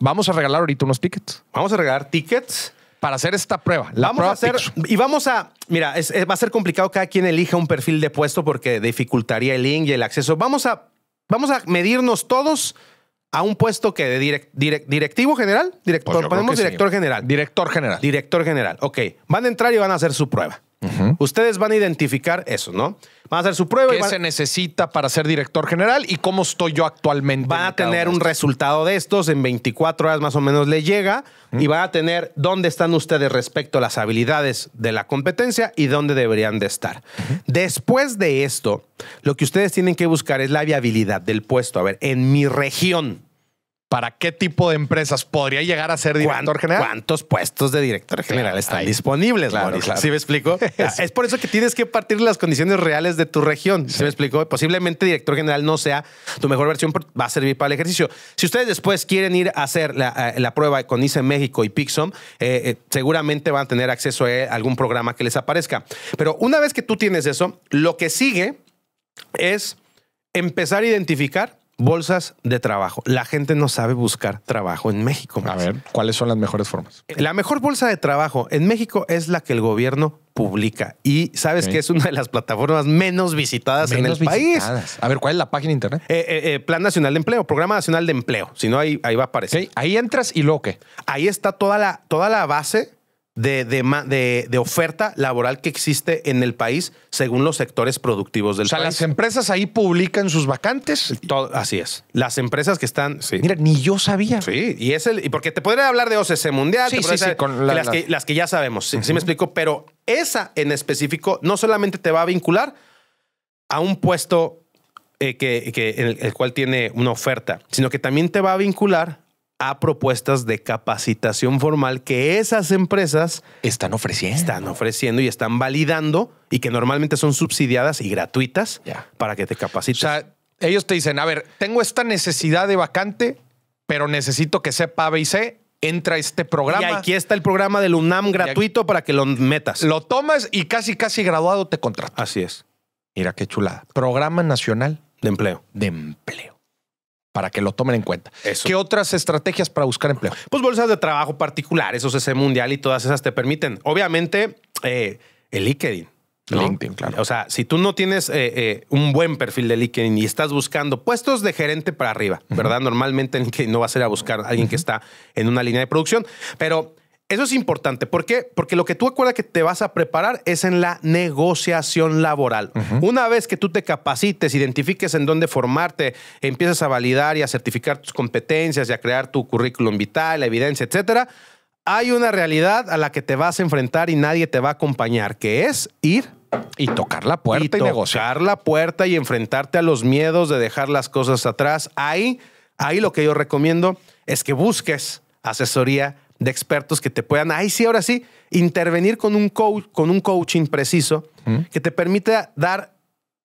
Vamos a regalar ahorita unos tickets. Vamos a regalar tickets para hacer esta prueba. vamos a hacer y vamos a, mira, va a ser complicado cada quien elija un perfil de puesto porque dificultaría el link y el acceso. Vamos a, vamos a medirnos todos a un puesto que de directivo general, director, pues ponemos director general. Director general. Director general. Ok, van a entrar y van a hacer su prueba. Ustedes van a identificar eso, ¿no? Van a hacer su prueba. ¿Qué se necesita para ser director general y cómo estoy yo actualmente? Van a tener un resultado de estos, en 24 horas más o menos le llega, y van a tener dónde están ustedes respecto a las habilidades de la competencia y dónde deberían de estar. Después de esto, lo que ustedes tienen que buscar es la viabilidad del puesto. A ver, en mi región, para qué tipo de empresas podría llegar a ser director general. ¿Cuántos puestos de director general están disponibles, claro, ¿Sí me explico? es por eso que tienes que partir de las condiciones reales de tu región. ¿Sí, me explico? Posiblemente director general no sea tu mejor versión, va a servir para el ejercicio. Si ustedes después quieren ir a hacer la, eh, prueba con ICE México y Pixom, eh, eh, seguramente van a tener acceso a algún programa que les aparezca. Pero una vez que tú tienes eso, lo que sigue es empezar a identificar Bolsas de trabajo. La gente no sabe buscar trabajo en México. A ver, ¿cuáles son las mejores formas? La mejor bolsa de trabajo en México es la que el gobierno publica. Y sabes que es una de las plataformas menos visitadas en el país. A ver, ¿cuál es la página de internet? Eh, eh, eh, Plan Nacional de Empleo, Programa Nacional de Empleo. Si no, ahí, ahí va a aparecer. Ahí entras y luego qué. Ahí está toda la, toda la base de, oferta laboral que existe en el país según los sectores productivos del país. O sea, las empresas ahí publican sus vacantes. así es. Las empresas que están. Mira, ni yo sabía. Sí, y es el. Y porque te podría hablar de OCC Mundial, las, que, ya sabemos. sí Sí, me explico, pero esa en específico no solamente te va a vincular a un puesto eh, que, que en el cual tiene una oferta, sino que también te va a vincular a propuestas de capacitación formal que esas empresas están ofreciendo. Están ofreciendo y están validando y que normalmente son subsidiadas y gratuitas para que te capacites. O sea, ellos te dicen, a ver, tengo esta necesidad de vacante, pero necesito que sepa A, y entra este programa. Y aquí está el programa del UNAM gratuito para que lo metas. Lo tomas y casi, casi graduado te contrata Así es. Mira qué chulada. Programa Nacional de Empleo. De Empleo para que lo tomen en cuenta. ¿Qué otras estrategias para buscar empleo? Pues bolsas de trabajo particulares, OCC ese mundial y todas esas te permiten. Obviamente, eh, el LinkedIn. LinkedIn, claro. O sea, si tú no tienes eh, eh, un buen perfil de LinkedIn y estás buscando puestos de gerente para arriba, ¿verdad? Normalmente no vas a ir a buscar a alguien que está en una línea de producción, pero eso es importante. ¿Por qué? Porque lo que tú acuerdas que te vas a preparar es en la negociación laboral. Una vez que tú te capacites, identifiques en dónde formarte, empiezas a validar y a certificar tus competencias y a crear tu currículum vital, la evidencia, etcétera, hay una realidad a la que te vas a enfrentar y nadie te va a acompañar, que es ir y tocar la puerta y, negociar la puerta y enfrentarte a los miedos de dejar las cosas atrás. Ahí, ahí lo que yo recomiendo es que busques asesoría de expertos que te puedan, ahí sí, ahora sí, intervenir con un, con un coaching preciso que te permita dar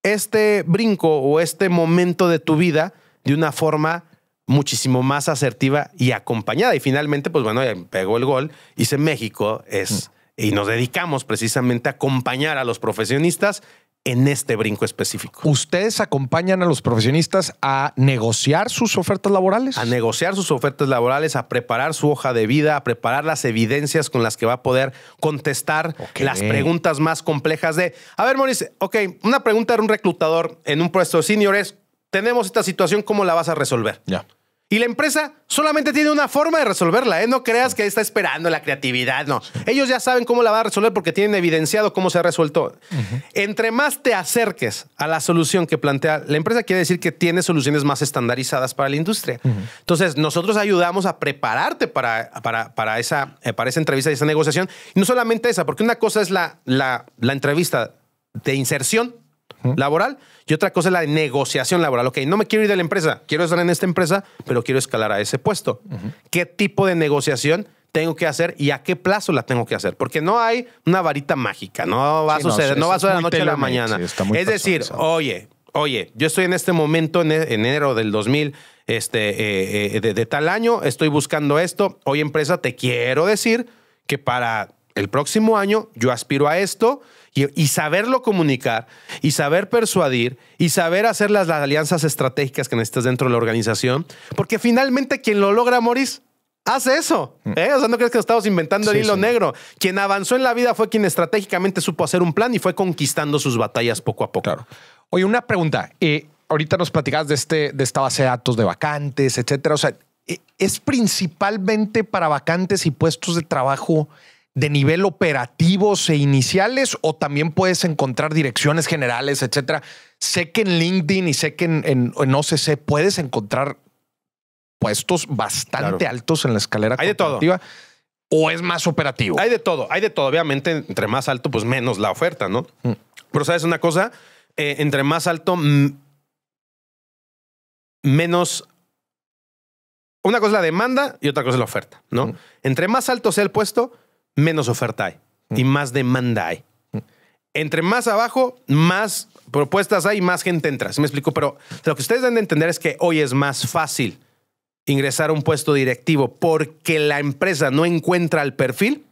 este brinco o este momento de tu vida de una forma muchísimo más asertiva y acompañada. Y finalmente, pues bueno, pegó el gol, hice México, es... Y nos dedicamos precisamente a acompañar a los profesionistas en este brinco específico. ¿Ustedes acompañan a los profesionistas a negociar sus ofertas laborales? A negociar sus ofertas laborales, a preparar su hoja de vida, a preparar las evidencias con las que va a poder contestar las preguntas más complejas de, a ver, Maurice, ok, una pregunta de un reclutador en un puesto senior es, tenemos esta situación, ¿cómo la vas a resolver? Ya. Y la empresa solamente tiene una forma de resolverla, ¿eh? No creas que está esperando la creatividad, no. Ellos ya saben cómo la va a resolver porque tienen evidenciado cómo se ha resuelto. Entre más te acerques a la solución que plantea la empresa, quiere decir que tiene soluciones más estandarizadas para la industria. Entonces, nosotros ayudamos a prepararte para, para, esa, eh, para esa entrevista y esa negociación. Y no solamente esa, porque una cosa es la, la, la entrevista de inserción laboral y otra cosa es la negociación laboral. Ok, no me quiero ir de la empresa, quiero estar en esta empresa, pero quiero escalar a ese puesto. ¿Qué tipo de negociación? tengo que hacer y a qué plazo la tengo que hacer. Porque no hay una varita mágica, no va a suceder, no, va a suceder de la noche a la mañana. es decir, oye, oye, yo estoy en este momento, en e, enero del 2000, este, eh, eh, de, de, tal año, estoy buscando esto. Hoy empresa, te quiero decir que para el próximo año yo aspiro a esto y, saberlo comunicar, y saber persuadir, y saber hacer las, alianzas estratégicas que necesitas dentro de la organización, porque finalmente quien lo logra, Moris, hace eso. Mm. ¿eh? O sea, no crees que estamos inventando el hilo negro. Quien avanzó en la vida fue quien estratégicamente supo hacer un plan y fue conquistando sus batallas poco a poco. Claro. Oye, una pregunta. Eh, ahorita nos platicabas de, este, de esta base de datos de vacantes, etcétera. O sea, ¿es principalmente para vacantes y puestos de trabajo? de nivel operativos e iniciales o también puedes encontrar direcciones generales, etcétera. Sé que en LinkedIn y sé que en, OCC puedes encontrar puestos bastante altos en la escalera. Hay de todo. ¿O es más operativo? Hay de todo, hay de todo. Obviamente, entre más alto, pues menos la oferta, ¿no? Mm. Pero sabes una cosa, eh, entre más alto, menos... Una cosa es la demanda y otra cosa es la oferta, ¿no? Mm. Entre más alto sea el puesto, menos oferta hay mm. y más demanda hay. Mm. Entre más abajo, más propuestas hay y más gente entra. me explico? Pero lo que ustedes deben de entender es que hoy es más fácil ingresar a un puesto directivo porque la empresa no encuentra el perfil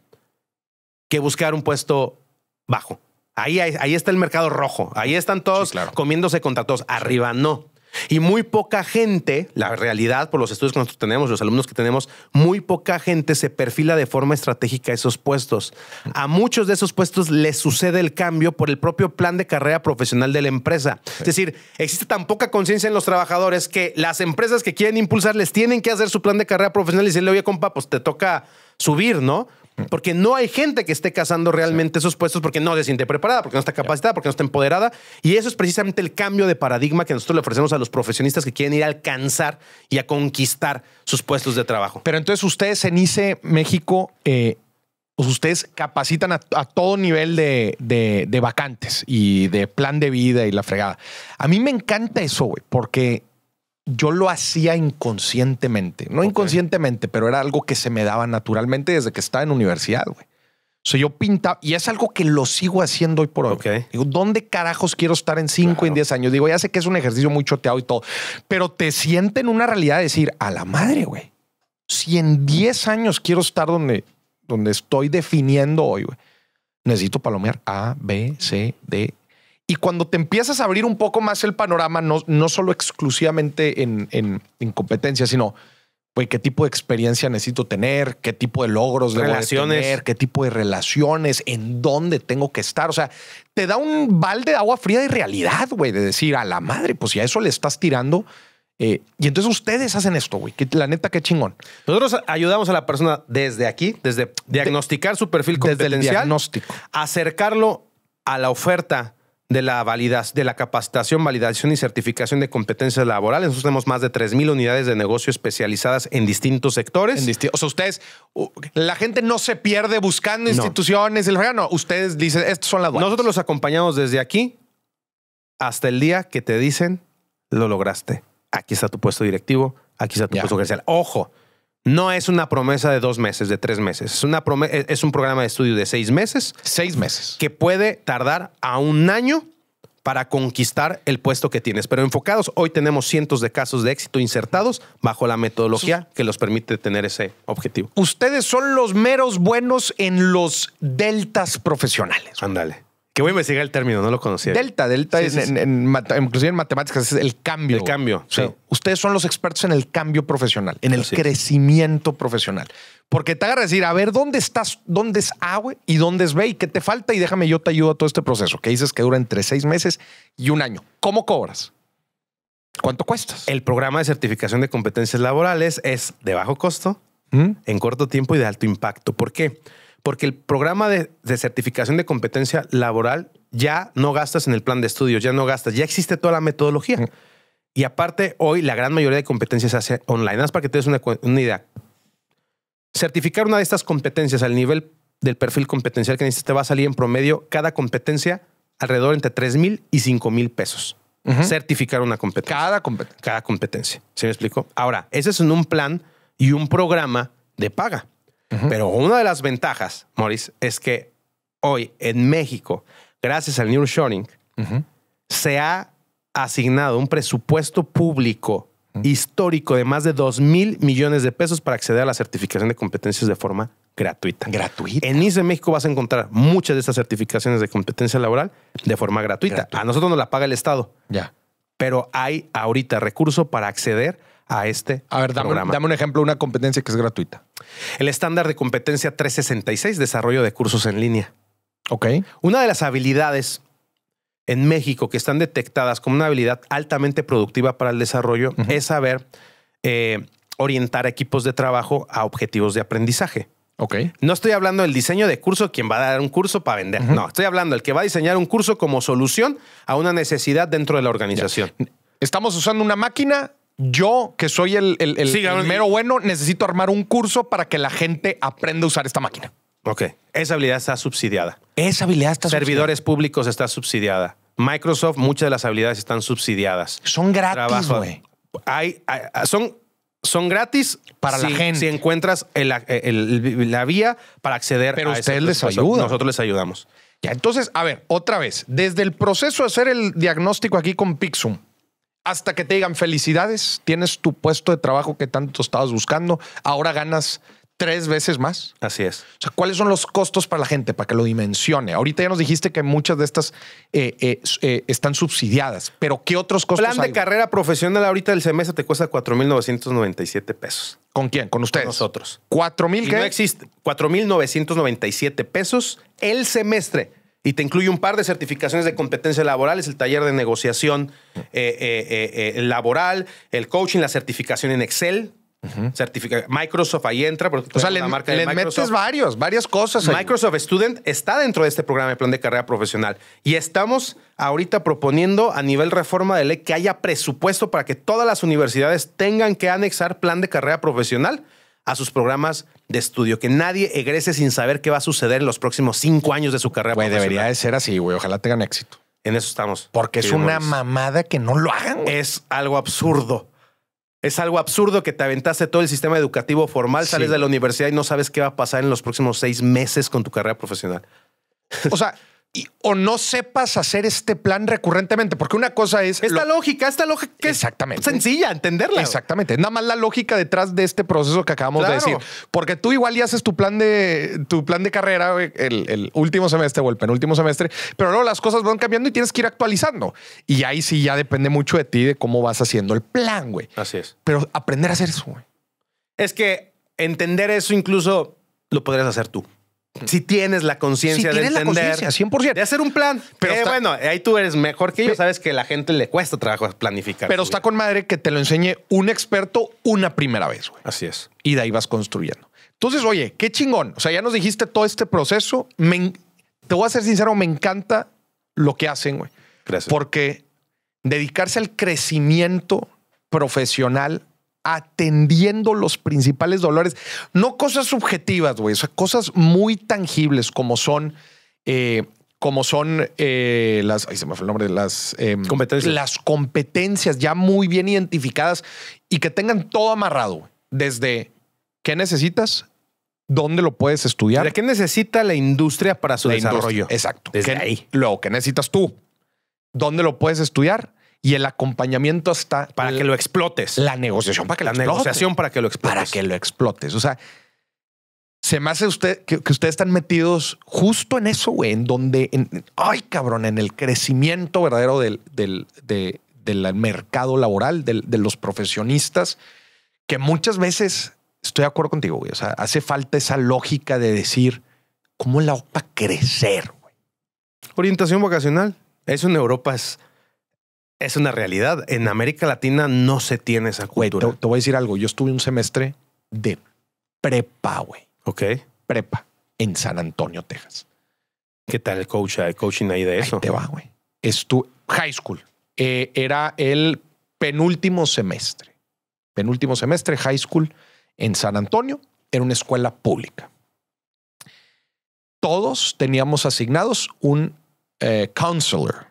que buscar un puesto bajo. Ahí, ahí, está el mercado rojo. Ahí están todos comiéndose contra todos. Arriba no. Y muy poca gente, la realidad por los estudios que nosotros tenemos, los alumnos que tenemos, muy poca gente se perfila de forma estratégica esos puestos. A muchos de esos puestos les sucede el cambio por el propio plan de carrera profesional de la empresa. Es decir, existe tan poca conciencia en los trabajadores que las empresas que quieren impulsar les tienen que hacer su plan de carrera profesional y decirle, oye, compa, pues te toca subir, ¿no? Porque no hay gente que esté cazando realmente esos puestos porque no se siente preparada, porque no está capacitada, porque no está empoderada. Y eso es precisamente el cambio de paradigma que nosotros le ofrecemos a los profesionistas que quieren ir a alcanzar y a conquistar sus puestos de trabajo. Pero entonces ustedes en ICE México, eh, ustedes capacitan a, todo nivel de, de vacantes y de plan de vida y la fregada. A mí me encanta eso, güey, porque yo lo hacía inconscientemente. No inconscientemente, pero era algo que se me daba naturalmente desde que estaba en universidad, güey. O sea, yo pintaba, y es algo que lo sigo haciendo hoy por hoy. Digo, ¿dónde carajos quiero estar en 5, en 10 años? Digo, ya sé que es un ejercicio muy choteado y todo, pero te sienten en una realidad de decir, a la madre, güey. Si en 10 años quiero estar donde, donde estoy definiendo hoy, güey, necesito palomear A, B, C, D, y cuando te empiezas a abrir un poco más el panorama, no, no solo exclusivamente en, en, competencia, sino güey, qué tipo de experiencia necesito tener, qué tipo de logros debo relaciones. tener, qué tipo de relaciones, en dónde tengo que estar. O sea, te da un balde de agua fría de realidad, güey, de decir a la madre, pues si a eso le estás tirando. Eh, y entonces ustedes hacen esto, güey. la neta, qué chingón. Nosotros ayudamos a la persona desde aquí, desde diagnosticar su perfil competencial, desde diagnóstico. acercarlo a la oferta de la, validez de la capacitación, validación y certificación de competencias laborales. Nosotros tenemos más de 3.000 unidades de negocio especializadas en distintos sectores. o sea, ustedes, la gente no se pierde buscando instituciones, no, ustedes dicen, estos son las Nosotros los acompañamos desde aquí hasta el día que te dicen, lo lograste. Aquí está tu puesto directivo, aquí está tu puesto comercial. Ojo, no es una promesa de dos meses, de tres meses. Es, una e-, es un programa de estudio de seis meses. Seis meses. Que puede tardar a un año para conquistar el puesto que tienes. Pero enfocados, hoy tenemos cientos de casos de éxito insertados bajo la metodología que los permite tener ese objetivo. Ustedes son los meros buenos en los deltas profesionales. Ándale. Que voy a investigar el término, no lo conocía. Delta, delta es, En, inclusive en matemáticas es el cambio. El cambio, ustedes son los expertos en el cambio profesional, en el crecimiento profesional. Porque te haga decir, a ver, ¿dónde estás? ¿Dónde es A, ¿Y dónde es B? ¿Y qué te falta? Y déjame, yo te ayudo a todo este proceso que dices que dura entre seis meses y un año. ¿Cómo cobras? ¿Cuánto cuestas? El programa de certificación de competencias laborales es de bajo costo, ¿Mm? en corto tiempo y de alto impacto. ¿Por qué? porque el programa de, certificación de competencia laboral ya no gastas en el plan de estudios, ya no gastas, ya existe toda la metodología. Y aparte, hoy la gran mayoría de competencias se hace online. Nada para que te des una, una idea. Certificar una de estas competencias al nivel del perfil competencial que necesitas te va a salir en promedio cada competencia alrededor entre 3,000 y 5 mil pesos. Certificar una competencia. Cada competencia. ¿Se ¿Sí me explico? Ahora, ese es un plan y un programa de paga. Pero una de las ventajas, Morris, es que hoy en México, gracias al New Shoring, se ha asignado un presupuesto público histórico de más de 2 mil millones de pesos para acceder a la certificación de competencias de forma gratuita. Gratuita. En ICE México vas a encontrar muchas de estas certificaciones de competencia laboral de forma gratuita. gratuita. A nosotros nos la paga el Estado. Ya. Pero hay ahorita recurso para acceder a este a ver, dame, dame un ejemplo, una competencia que es gratuita. El estándar de competencia 366, desarrollo de cursos en línea. Ok. Una de las habilidades en México que están detectadas como una habilidad altamente productiva para el desarrollo es saber eh, orientar equipos de trabajo a objetivos de aprendizaje. Ok. No estoy hablando del diseño de curso, quien va a dar un curso para vender. No, estoy hablando del que va a diseñar un curso como solución a una necesidad dentro de la organización. Estamos usando una máquina yo, que soy el, el, mero bueno, necesito armar un curso para que la gente aprenda a usar esta máquina. Ok. Esa habilidad está subsidiada. Esa habilidad está Servidores públicos está subsidiada. Microsoft, muchas de las habilidades están subsidiadas. Son gratis, güey. Hay, son, son gratis para la gente. Si encuentras la vía para acceder Pero a Pero ustedes les Nosotros les ayudamos. Ya, entonces, a ver, otra vez. Desde el proceso de hacer el diagnóstico aquí con Pixum, hasta que te digan felicidades, tienes tu puesto de trabajo que tanto estabas buscando, ahora ganas tres veces más. Así es. O sea, ¿cuáles son los costos para la gente para que lo dimensione? Ahorita ya nos dijiste que muchas de estas eh, eh, eh, están subsidiadas, pero ¿qué otros costos? Plan de carrera profesional ahorita del semestre te cuesta 4.997 pesos. ¿Con quién? ¿Con ustedes? Con nosotros. ¿4.000 qué? No existe. 4.997 pesos el semestre y te incluye un par de certificaciones de competencia laboral, es el taller de negociación eh, eh, eh, laboral, el coaching, la certificación en Excel. Microsoft ahí entra. Porque o sea, le, marca le metes varios, varias cosas. Microsoft Student está dentro de este programa de plan de carrera profesional y estamos ahorita proponiendo a nivel reforma de ley que haya presupuesto para que todas las universidades tengan que anexar plan de carrera profesional a sus programas de estudio, que nadie egrese sin saber qué va a suceder en los próximos cinco años de su carrera. Güey, debería de ser así, güey. Ojalá tengan éxito. En eso estamos. Porque es una mamada que no lo hagan. Es algo absurdo. Es algo absurdo que te aventaste todo el sistema educativo formal, sales de la universidad y no sabes qué va a pasar en los próximos seis meses con tu carrera profesional. O sea, o no sepas hacer este plan recurrentemente, porque una cosa es... Esta lógica, esta lógica Exactamente. es sencilla, entenderla. Exactamente, nada más la lógica detrás de este proceso que acabamos de decir, porque tú igual ya haces tu plan de, tu plan de carrera el, el, último semestre o el penúltimo semestre, pero luego las cosas van cambiando y tienes que ir actualizando. Y ahí sí ya depende mucho de ti, de cómo vas haciendo el plan, güey. Así es. Pero aprender a hacer eso, güey. Es que entender eso incluso lo podrías hacer tú si tienes la conciencia de entender. De hacer un plan. Pero bueno, ahí tú eres mejor que yo. Sabes que a la gente le cuesta trabajo planificar. Pero está con madre que te lo enseñe un experto una primera vez, güey. Así es. Y de ahí vas construyendo. Entonces, oye, qué chingón. O sea, ya nos dijiste todo este proceso. te voy a ser sincero, me encanta lo que hacen, güey. Porque dedicarse al crecimiento profesional atendiendo los principales dolores, no cosas subjetivas, güey, o sea, cosas muy tangibles como son, eh, como son eh, las, se me fue el nombre, las em, competencias. Las competencias ya muy bien identificadas y que tengan todo amarrado, desde qué necesitas, dónde lo puedes estudiar. ¿De ¿Qué necesita la industria para su desarrollo? Exacto. Desde ahí. Luego, ¿qué necesitas tú? ¿Dónde lo puedes estudiar? y el acompañamiento hasta para que lo explotes. La negociación para que la negociación para que lo explotes. Para que lo explotes. O sea, se me hace usted que, ustedes están metidos justo en eso, güey, en donde, ay cabrón, en el crecimiento verdadero del, del, del mercado laboral, de los profesionistas, que muchas veces estoy de acuerdo contigo, güey. O sea, hace falta esa lógica de decir cómo la OPA crecer, güey. Orientación vocacional. Eso en Europa es es una realidad. En América Latina no se tiene esa cultura. te, voy a decir algo. Yo estuve un semestre de prepa, güey. Ok. Prepa en San Antonio, Texas. ¿Qué tal el, coach, coaching ahí de eso? te va, güey. high school. Eh, era el penúltimo semestre. Penúltimo semestre, high school en San Antonio. Era una escuela pública. Todos teníamos asignados un eh, counselor,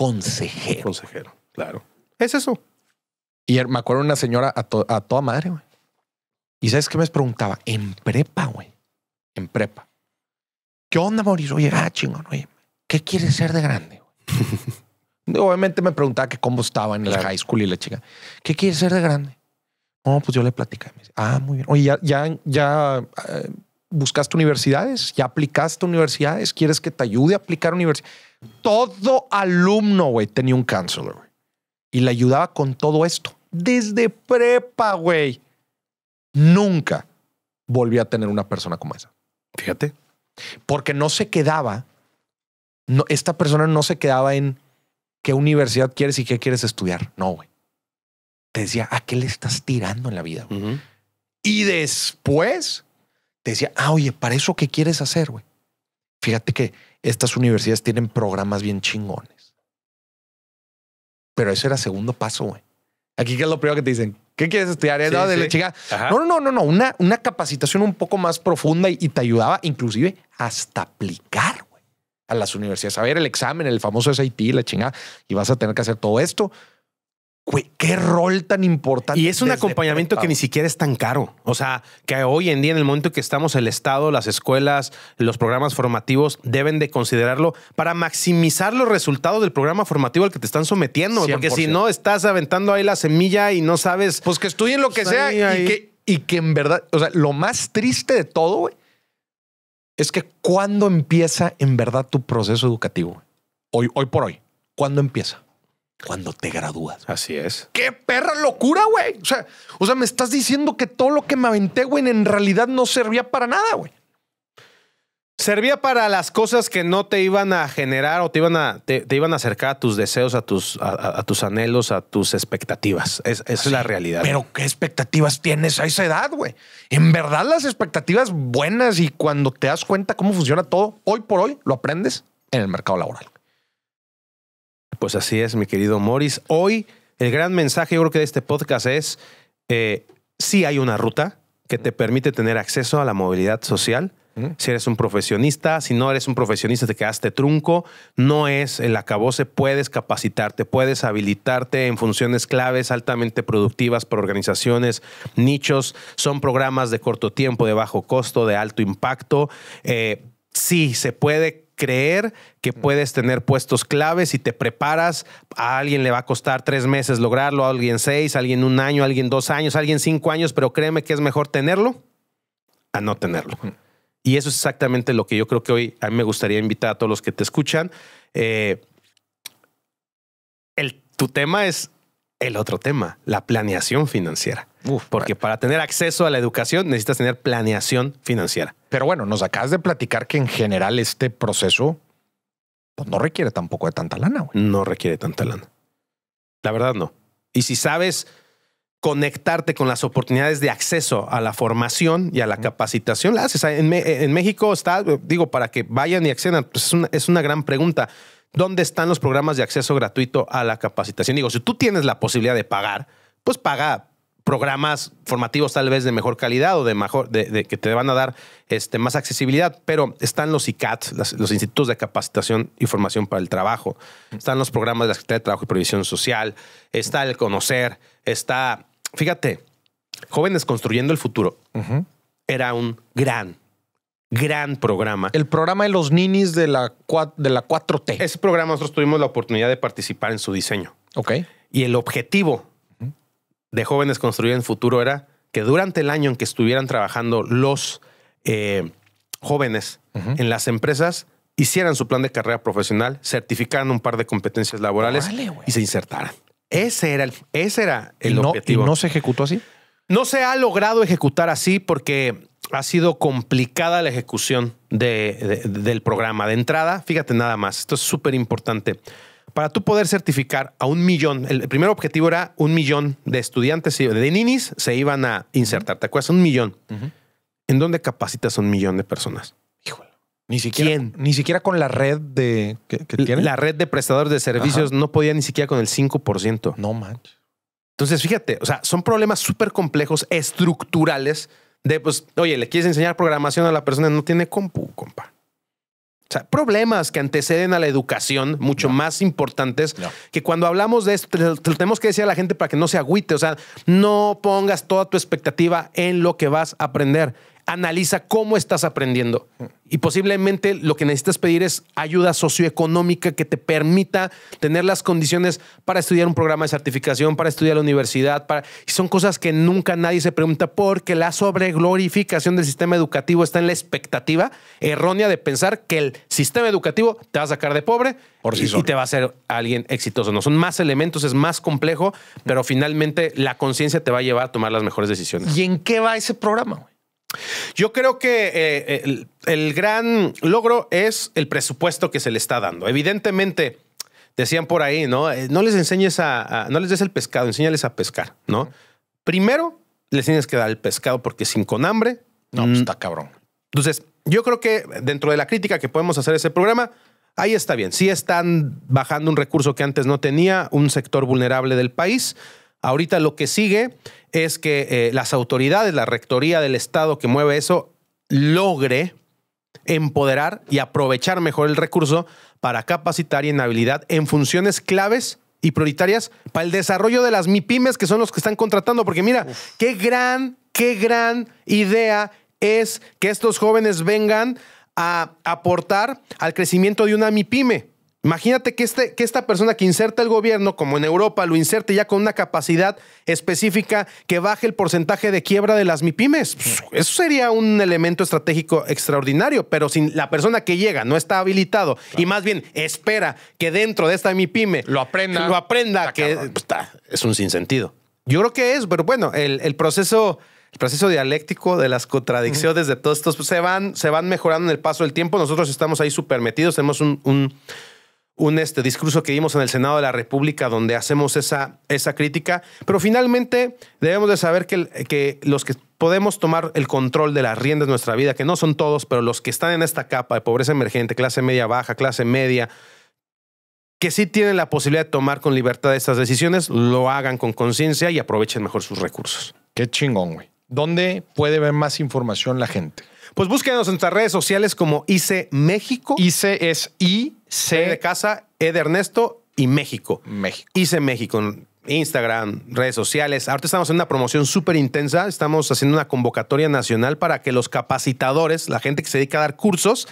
consejero. Consejero, claro. Es eso. Y me acuerdo una señora a, toda madre, güey. Y sabes qué me preguntaba? En prepa, güey. En prepa. ¿Qué onda, Mauricio? Oye, ah, chingón, oye. ¿Qué quieres ser de grande? Obviamente me preguntaba que cómo estaba en el high school y la chica. ¿Qué quieres ser de grande? No, pues yo le platicé. ah, muy bien. Oye, ya, ya, ya eh, buscaste universidades, ya aplicaste universidades, quieres que te ayude a aplicar universidades. Todo alumno, güey, tenía un counselor, Y le ayudaba con todo esto. Desde prepa, güey. Nunca volví a tener una persona como esa. Fíjate. Porque no se quedaba, no, esta persona no se quedaba en qué universidad quieres y qué quieres estudiar. No, güey. Te decía, ¿a qué le estás tirando en la vida? Y después te decía, ah, oye, para eso ¿qué quieres hacer, güey. Fíjate que estas universidades tienen programas bien chingones. Pero ese era segundo paso, güey. Aquí que es lo primero que te dicen, ¿qué quieres estudiar? no, de No, no, no, no, una, una capacitación un poco más profunda y, te ayudaba inclusive hasta aplicar a las universidades. A ver, el examen, el famoso SAT, la chingada, y vas a tener que hacer todo esto, qué rol tan importante. Y es un acompañamiento que ni siquiera es tan caro. O sea, que hoy en día, en el momento que estamos, el Estado, las escuelas, los programas formativos deben de considerarlo para maximizar los resultados del programa formativo al que te están sometiendo. Porque si no, estás aventando ahí la semilla y no sabes. Pues que estudien lo que pues sea Y, que, en verdad, o sea, lo más triste de todo, es que cuando empieza en verdad tu proceso educativo, hoy, hoy por hoy, ¿cuándo empieza? cuando te gradúas. Así es. ¡Qué perra locura, güey! O sea, o sea, me estás diciendo que todo lo que me aventé, güey, en realidad no servía para nada, güey. Servía para las cosas que no te iban a generar o te iban a, te, iban a acercar a tus deseos, a tus, a, tus anhelos, a tus expectativas. esa es ah, la realidad. Pero ¿qué expectativas tienes a esa edad, güey? En verdad las expectativas buenas y cuando te das cuenta cómo funciona todo, hoy por hoy lo aprendes en el mercado laboral. Pues así es, mi querido Morris. Hoy el gran mensaje, yo creo que de este podcast es, si eh, sí hay una ruta que te permite tener acceso a la movilidad social. Si eres un profesionista, si no eres un profesionista, te quedaste trunco. No es el acabose, puedes capacitarte, puedes habilitarte en funciones claves altamente productivas para organizaciones, nichos. Son programas de corto tiempo, de bajo costo, de alto impacto. Eh, sí, se puede creer que puedes tener puestos claves y te preparas. A alguien le va a costar tres meses lograrlo, a alguien seis, a alguien un año, a alguien dos años, a alguien cinco años, pero créeme que es mejor tenerlo a no tenerlo. Y eso es exactamente lo que yo creo que hoy a mí me gustaría invitar a todos los que te escuchan. Eh, tu tema es el otro tema, la planeación financiera porque para tener acceso a la educación necesitas tener planeación financiera. Pero bueno, nos acabas de platicar que en general este proceso pues, no requiere tampoco de tanta lana. No requiere tanta lana. La verdad no. Y si sabes conectarte con las oportunidades de acceso a la formación y a la capacitación, la haces. En, México está, digo, para que vayan y accedan, pues, es, una, es una gran pregunta. ¿Dónde están los programas de acceso gratuito a la capacitación? Digo, si tú tienes la posibilidad de pagar, pues paga programas formativos tal vez de mejor calidad o de mejor, de, que te van a dar este, más accesibilidad, pero están los ICAT, los Institutos de Capacitación y Formación para el Trabajo, están los programas de la Secretaría de Trabajo y Previsión Social, está el Conocer, está, fíjate, Jóvenes Construyendo el Futuro era un gran, gran programa. El programa de los ninis de la, de la 4T. Ese programa nosotros tuvimos la oportunidad de participar en su diseño. Ok. Y el objetivo de Jóvenes construir en Futuro era que durante el año en que estuvieran trabajando los eh, jóvenes en las empresas, hicieran su plan de carrera profesional, certificaran un par de competencias laborales y se insertaran. Ese era el, ese era el objetivo. no se ejecutó así? No se ha logrado ejecutar así porque ha sido complicada la ejecución del programa. De entrada, fíjate nada más, esto es súper importante. Para tú poder certificar a un millón, el primer objetivo era un millón de estudiantes de ninis se iban a insertar. ¿Te acuerdas? Un millón. ¿En dónde capacitas a un millón de personas? Híjole. Ni siquiera, ¿Quién? ni siquiera con la red de La red de prestadores de servicios no podía ni siquiera con el 5%. No manches. Entonces, fíjate, o sea, son problemas súper complejos, estructurales, de pues, oye, le quieres enseñar programación a la persona, no tiene compu, compa. O sea, problemas que anteceden a la educación mucho más importantes que cuando hablamos de esto, te tenemos que decir a la gente para que no se agüite. O sea, no pongas toda tu expectativa en lo que vas a aprender analiza cómo estás aprendiendo. Y posiblemente lo que necesitas pedir es ayuda socioeconómica que te permita tener las condiciones para estudiar un programa de certificación, para estudiar la universidad, para... Y son cosas que nunca nadie se pregunta porque la sobreglorificación del sistema educativo está en la expectativa errónea de pensar que el sistema educativo te va a sacar de pobre Por y, te va a hacer alguien exitoso. No, son más elementos, es más complejo, pero finalmente la conciencia te va a llevar a tomar las mejores decisiones. ¿Y en qué va ese programa? Yo creo que eh, el, gran logro es el presupuesto que se le está dando. Evidentemente, decían por ahí, ¿no? Eh, no les enseñes a, no les des el pescado, enséñales a pescar, ¿no? Primero les tienes que dar el pescado porque sin con hambre. No, pues, mm, está cabrón. Entonces, yo creo que dentro de la crítica que podemos hacer a ese programa, ahí está bien. Si están bajando un recurso que antes no tenía, un sector vulnerable del país, Ahorita lo que sigue es que eh, las autoridades, la rectoría del Estado que mueve eso, logre empoderar y aprovechar mejor el recurso para capacitar y en habilidad en funciones claves y prioritarias para el desarrollo de las MIPIMES que son los que están contratando. Porque mira, qué gran, qué gran idea es que estos jóvenes vengan a aportar al crecimiento de una MIPYME. Imagínate que, este, que esta persona que inserta el gobierno, como en Europa, lo inserte ya con una capacidad específica que baje el porcentaje de quiebra de las MIPIMES. Pues, eso sería un elemento estratégico extraordinario, pero si la persona que llega no está habilitado y más bien espera que dentro de esta MIPIME lo aprenda, lo aprenda que pues, es un sinsentido. Yo creo que es, pero bueno, el, proceso el proceso dialéctico de las contradicciones de todos estos pues, se van, se van mejorando en el paso del tiempo. Nosotros estamos ahí súper metidos, tenemos un, un este, discurso que dimos en el Senado de la República donde hacemos esa, esa crítica, pero finalmente debemos de saber que, que los que podemos tomar el control de las riendas de nuestra vida, que no son todos, pero los que están en esta capa de pobreza emergente, clase media baja, clase media, que sí tienen la posibilidad de tomar con libertad estas decisiones, lo hagan con conciencia y aprovechen mejor sus recursos. Qué chingón, güey. ¿Dónde puede ver más información la gente? Pues búsquenos en nuestras redes sociales como ICE México. ICE es I C de casa, E Ernesto y México. México. Hice México. en Instagram, redes sociales. Ahorita estamos en una promoción súper intensa. Estamos haciendo una convocatoria nacional para que los capacitadores, la gente que se dedica a dar cursos,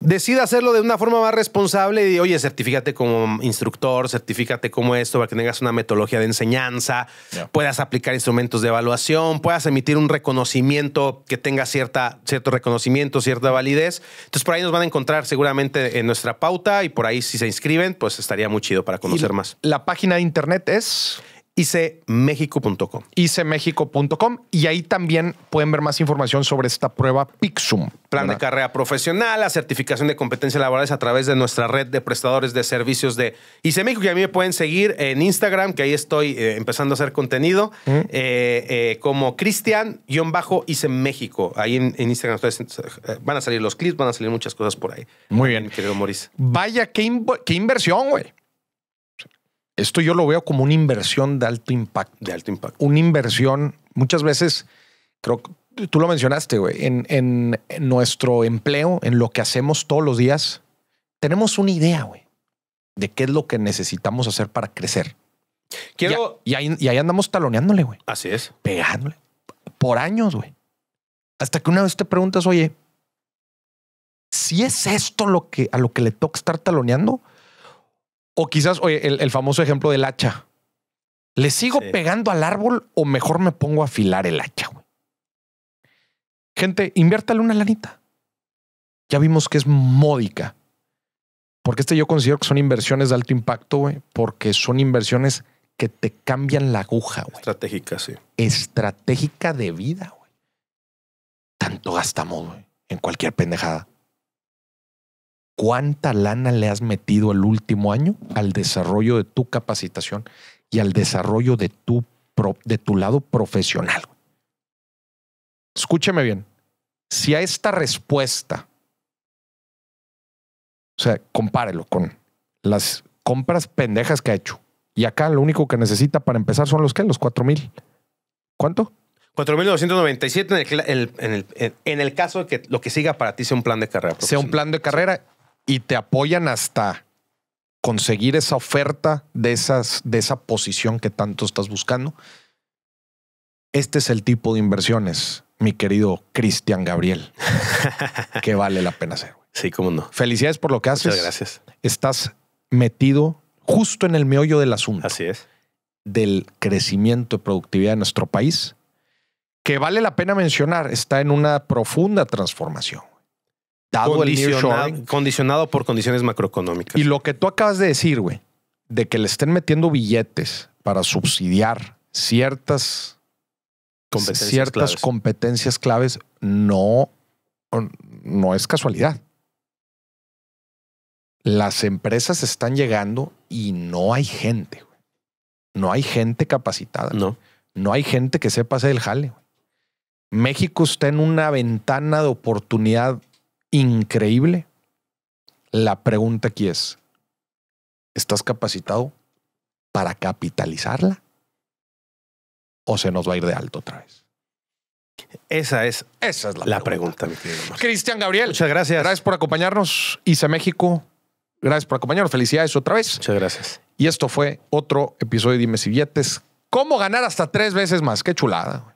decida hacerlo de una forma más responsable y, oye, certifícate como instructor, certifícate como esto para que tengas una metodología de enseñanza, puedas aplicar instrumentos de evaluación, puedas emitir un reconocimiento que tenga cierta, cierto reconocimiento, cierta validez. Entonces, por ahí nos van a encontrar seguramente en nuestra pauta y por ahí si se inscriben, pues estaría muy chido para conocer más. La página de internet es hice icmexico.com y ahí también pueden ver más información sobre esta prueba Pixum. Plan de carrera profesional, la certificación de competencias laborales a través de nuestra red de prestadores de servicios de hice México. Y a mí me pueden seguir en Instagram, que ahí estoy eh, empezando a hacer contenido, eh, eh, como cristian hice México. Ahí en, Instagram van a salir los clips, van a salir muchas cosas por ahí. Muy bien. querido moris Vaya, qué, qué inversión, güey. Esto yo lo veo como una inversión de alto impacto. De alto impacto. Una inversión, muchas veces, creo que tú lo mencionaste, güey, en, nuestro empleo, en lo que hacemos todos los días, tenemos una idea, güey, de qué es lo que necesitamos hacer para crecer. Quiero... Y, ahí, andamos taloneándole, güey. Así es. Pegándole. Por años, güey. Hasta que una vez te preguntas, oye, si es esto lo que, a lo que le toca estar taloneando, o quizás, el, famoso ejemplo del hacha. ¿Le sigo pegando al árbol o mejor me pongo a afilar el hacha, güey? Gente, inviértale una lanita. Ya vimos que es módica. Porque este yo considero que son inversiones de alto impacto, güey, porque son inversiones que te cambian la aguja, güey. Estratégica, sí. Estratégica de vida, güey. Tanto gastamos, güey, en cualquier pendejada cuánta lana le has metido el último año al desarrollo de tu capacitación y al desarrollo de tu, de tu lado profesional. Escúcheme bien, si a esta respuesta, o sea, compárelo con las compras pendejas que ha hecho. Y acá lo único que necesita para empezar son los que, los 4000. ¿Cuánto? 4.997 en el caso de que lo que siga para ti sea un plan de carrera. Sea un plan de carrera y te apoyan hasta conseguir esa oferta de, esas, de esa posición que tanto estás buscando. Este es el tipo de inversiones, mi querido Cristian Gabriel, que vale la pena hacer. Sí, cómo no. Felicidades por lo que haces. gracias. Estás metido justo en el meollo del asunto. Así es. Del crecimiento y productividad de nuestro país, que vale la pena mencionar, está en una profunda transformación. Condicionado por condiciones macroeconómicas. Y lo que tú acabas de decir, güey, de que le estén metiendo billetes para subsidiar ciertas competencias ciertas claves. competencias claves no, no es casualidad. Las empresas están llegando y no hay gente. Güey. No hay gente capacitada. No. hay gente que sepa hacer el jale. México está en una ventana de oportunidad increíble, la pregunta aquí es, ¿estás capacitado para capitalizarla? ¿O se nos va a ir de alto otra vez? Esa es, Esa es la, pregunta. Cristian Gabriel. Muchas gracias. Gracias por acompañarnos. ISA México, gracias por acompañarnos. Felicidades otra vez. Muchas gracias. Y esto fue otro episodio de Dime si Billetes. ¿Cómo ganar hasta tres veces más? Qué chulada.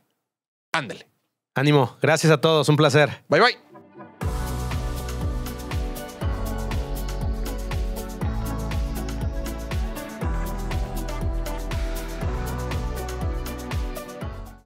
Ándale. Ánimo. Gracias a todos. Un placer. Bye, bye.